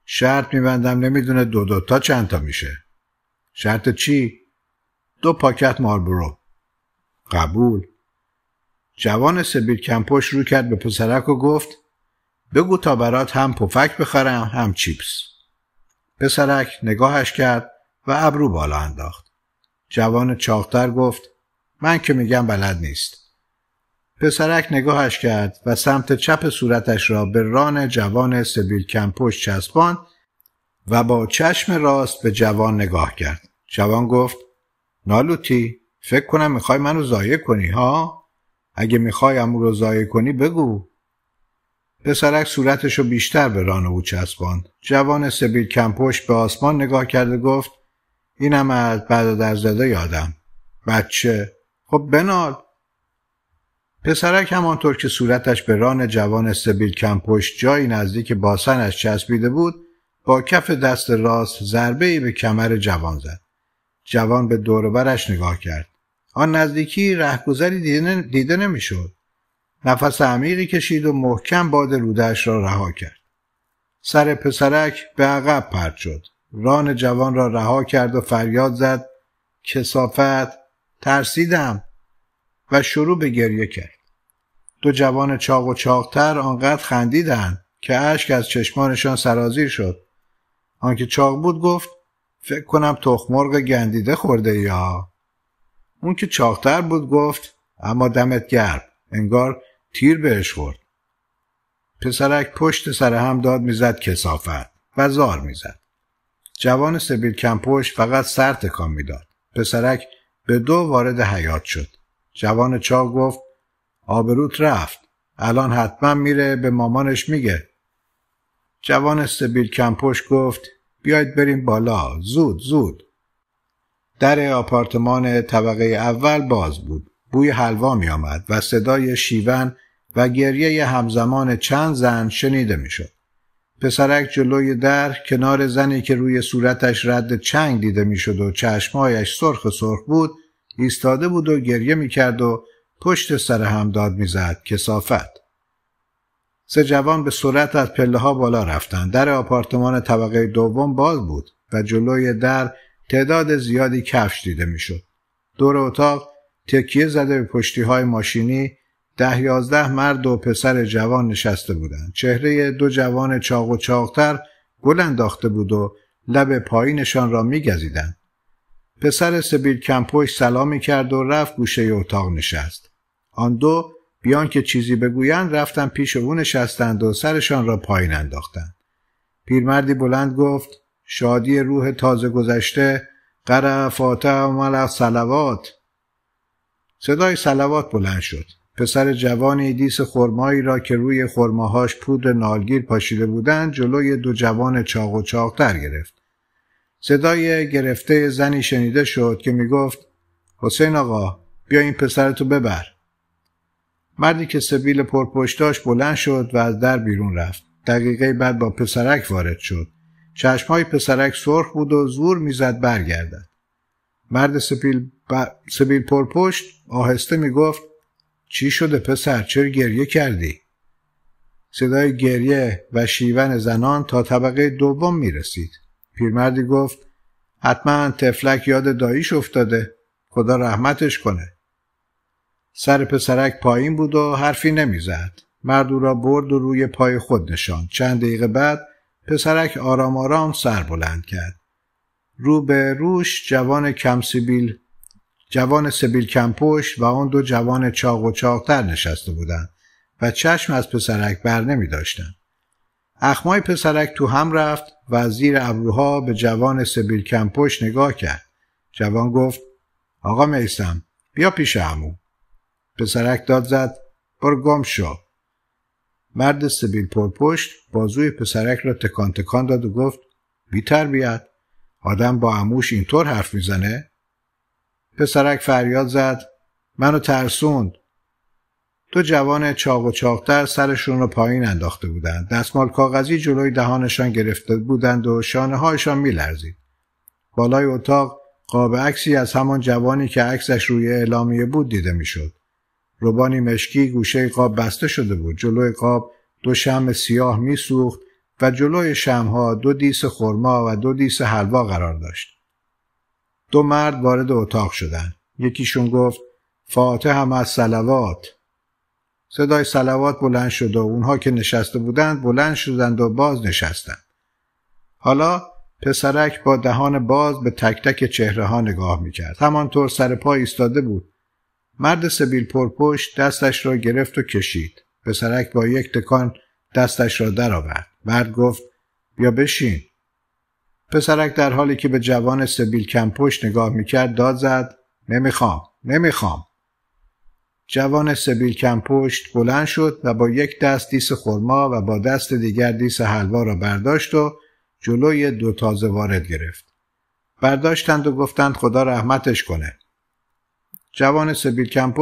شرط میبندم نمیدونه دو دوتا تا چند تا میشه شرط چی؟ دو پاکت ماربرو قبول جوان سبیل کمپوش رو کرد به پسرک و گفت بگو تا برات هم پفک بخرم هم چیپس پسرک نگاهش کرد و ابرو بالا انداخت جوان چاختر گفت من که میگم بلد نیست پسرک نگاهش کرد و سمت چپ صورتش را به ران جوان سبیل کمپوش چسبان و با چشم راست به جوان نگاه کرد. جوان گفت نالوتی فکر کنم میخوای منو زایه کنی ها؟ اگه میخوای امو رو زایه کنی بگو. پسرک صورتش رو بیشتر به ران او چسباند. جوان سبیل کمپوش به آسمان نگاه کرد و گفت اینم از در زده یادم. بچه خب بنال پسرک همانطور که صورتش به ران جوان سبیل کمپشت جایی نزدیک باسنش چسبیده بود با کف دست راست ضربه ای به کمر جوان زد جوان به برش نگاه کرد آن نزدیکی رهگذری دیده نمیشد نفس عمیقی کشید و محکم باد رودش را رها کرد سر پسرک به عقب پرد شد ران جوان را رها کرد و فریاد زد کسافت ترسیدم و شروع به گریه کرد دو جوان چاق و چاقتر آنقدر خندیدند که اشک از چشمانشان سرازیر شد آنکه چاق بود گفت فکر کنم تخمرغ گندیده خورده یا اون که چاقتر بود گفت اما دمت گرم انگار تیر بهش خورد پسرک پشت سر هم داد میزد کسافت و زار میزد جوان سبیل کمپوش فقط سر تکان میداد پسرک به دو وارد حیات شد جوان چاق گفت آبروت رفت الان حتما میره به مامانش میگه جوان سبیل کمپوش گفت بیاید بریم بالا زود زود در آپارتمان طبقه اول باز بود بوی حلوا می آمد و صدای شیون و گریه همزمان چند زن شنیده میشد. پسرک جلوی در کنار زنی که روی صورتش رد چنگ دیده میشد و چشمایش سرخ سرخ بود ایستاده بود و گریه میکرد و پشت سر هم داد میزد کسافت سه جوان به سرعت از پله ها بالا رفتند در آپارتمان طبقه دوم باز بود و جلوی در تعداد زیادی کفش دیده میشد دور اتاق تکیه زده به پشتی های ماشینی ده یازده مرد و پسر جوان نشسته بودند چهره دو جوان چاق و چاقتر گل انداخته بود و لب پایینشان را میگزیدند پسر سبیل کمپوش سلامی کرد و رفت گوشه اتاق نشست. آن دو بیان که چیزی بگویند رفتن پیش او نشستند و سرشان را پایین انداختند. پیرمردی بلند گفت شادی روح تازه گذشته قره فاتح ملع سلوات صدای سلوات بلند شد پسر جوانی دیس خرمایی را که روی خرماهاش پودر نالگیر پاشیده بودند جلوی دو جوان چاق و در گرفت صدای گرفته زنی شنیده شد که میگفت حسین آقا بیا این پسرتو ببر مردی که سبیل پرپشتاش بلند شد و از در بیرون رفت دقیقه بعد با پسرک وارد شد چشمهای پسرک سرخ بود و زور میزد برگردد مرد سبیل, ب... سبیل پرپشت آهسته میگفت چی شده پسر چرا گریه کردی؟ صدای گریه و شیون زنان تا طبقه دوم می رسید. پیرمردی گفت حتما تفلک یاد داییش افتاده خدا رحمتش کنه سر پسرک پایین بود و حرفی نمیزد مرد او را برد و روی پای خود نشان. چند دقیقه بعد پسرک آرام آرام سر بلند کرد رو به روش جوان کم سیبیل جوان سبیل کمپوش و آن دو جوان چاق و چاقتر نشسته بودند و چشم از پسرک بر نمی داشتن. اخمای پسرک تو هم رفت و از زیر ابروها به جوان سبیل کمپوش نگاه کرد. جوان گفت آقا میسم بیا پیش همون. پسرک داد زد بر گم شو. مرد سبیل پرپشت بازوی پسرک را تکان تکان داد و گفت بی تربیت آدم با عموش اینطور حرف میزنه؟ پسرک فریاد زد منو ترسوند دو جوان چاق و چاقتر سرشون رو پایین انداخته بودند دستمال کاغذی جلوی دهانشان گرفته بودند و شانه هایشان لرزید. بالای اتاق قاب عکسی از همان جوانی که عکسش روی اعلامیه بود دیده میشد روبانی مشکی گوشه قاب بسته شده بود جلوی قاب دو شم سیاه میسوخت و جلوی شمها دو دیس خرما و دو دیس حلوا قرار داشت دو مرد وارد اتاق شدند یکیشون گفت فاتح هم از سلوات صدای سلوات بلند شد و اونها که نشسته بودند بلند شدند و باز نشستند. حالا پسرک با دهان باز به تک تک چهره ها نگاه می میکرد. همانطور سر پا ایستاده بود. مرد سبیل پرپوش دستش را گرفت و کشید. پسرک با یک تکان دستش را درآورد. مرد گفت بیا بشین. پسرک در حالی که به جوان سبیل کمپشت نگاه می کرد داد زد نمیخوام نمیخوام جوان سبیل کم پشت بلند شد و با یک دست دیس خرما و با دست دیگر دیس حلوا را برداشت و جلوی دو تازه وارد گرفت. برداشتند و گفتند خدا رحمتش کنه. جوان سبیل کم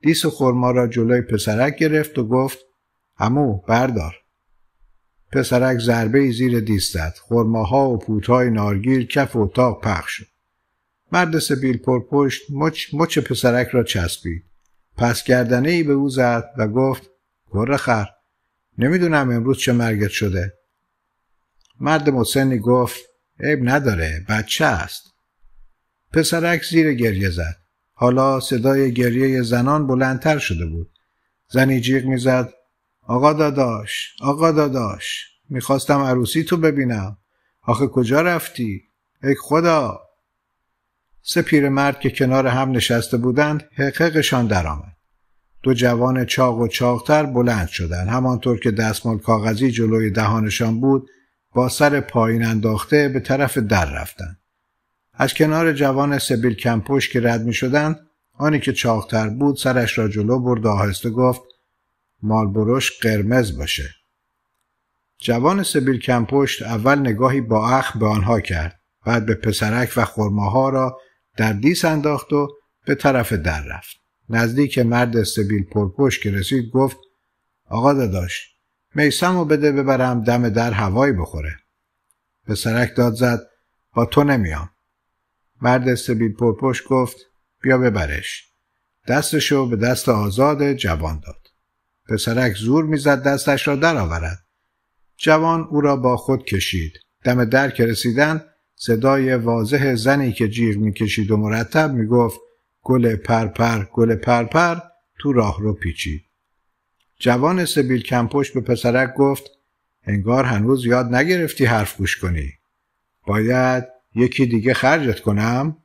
دیس خرما را جلوی پسرک گرفت و گفت همو بردار. پسرک ضربه زیر دیس زد. خرماها و پوتهای نارگیر کف و اتاق پخش شد. مرد سبیل پرپشت مچ مچ پسرک را چسبید. پس گردنه ای به او زد و گفت گره خر نمیدونم امروز چه مرگت شده مرد مسنی گفت عیب نداره بچه است پسرک زیر گریه زد حالا صدای گریه زنان بلندتر شده بود زنی جیغ میزد آقا داداش آقا داداش میخواستم عروسی تو ببینم آخه کجا رفتی ای خدا سه پیرمرد که کنار هم نشسته بودند حققشان درآمد دو جوان چاق و چاقتر بلند شدند همانطور که دستمال کاغذی جلوی دهانشان بود با سر پایین انداخته به طرف در رفتند از کنار جوان سبیل کمپوش که رد می شدند آنی که چاقتر بود سرش را جلو برد و آهسته گفت مال بروش قرمز باشه جوان سبیل کمپشت اول نگاهی با اخ به آنها کرد بعد به پسرک و خرماها را در دیس انداخت و به طرف در رفت نزدیک مرد سبیل پرپوش که رسید گفت آقا داداش میسم و بده ببرم دم در هوایی بخوره پسرک داد زد با تو نمیام مرد سبیل پرپوش گفت بیا ببرش دستشو به دست آزاد جوان داد پسرک زور میزد دستش را درآورد جوان او را با خود کشید دم در که رسیدن صدای واضح زنی که جیغ میکشید و مرتب میگفت گل پرپر گل پرپر پر تو راه رو پیچید جوان سبیل کمپوش به پسرک گفت انگار هنوز یاد نگرفتی حرف گوش کنی باید یکی دیگه خرجت کنم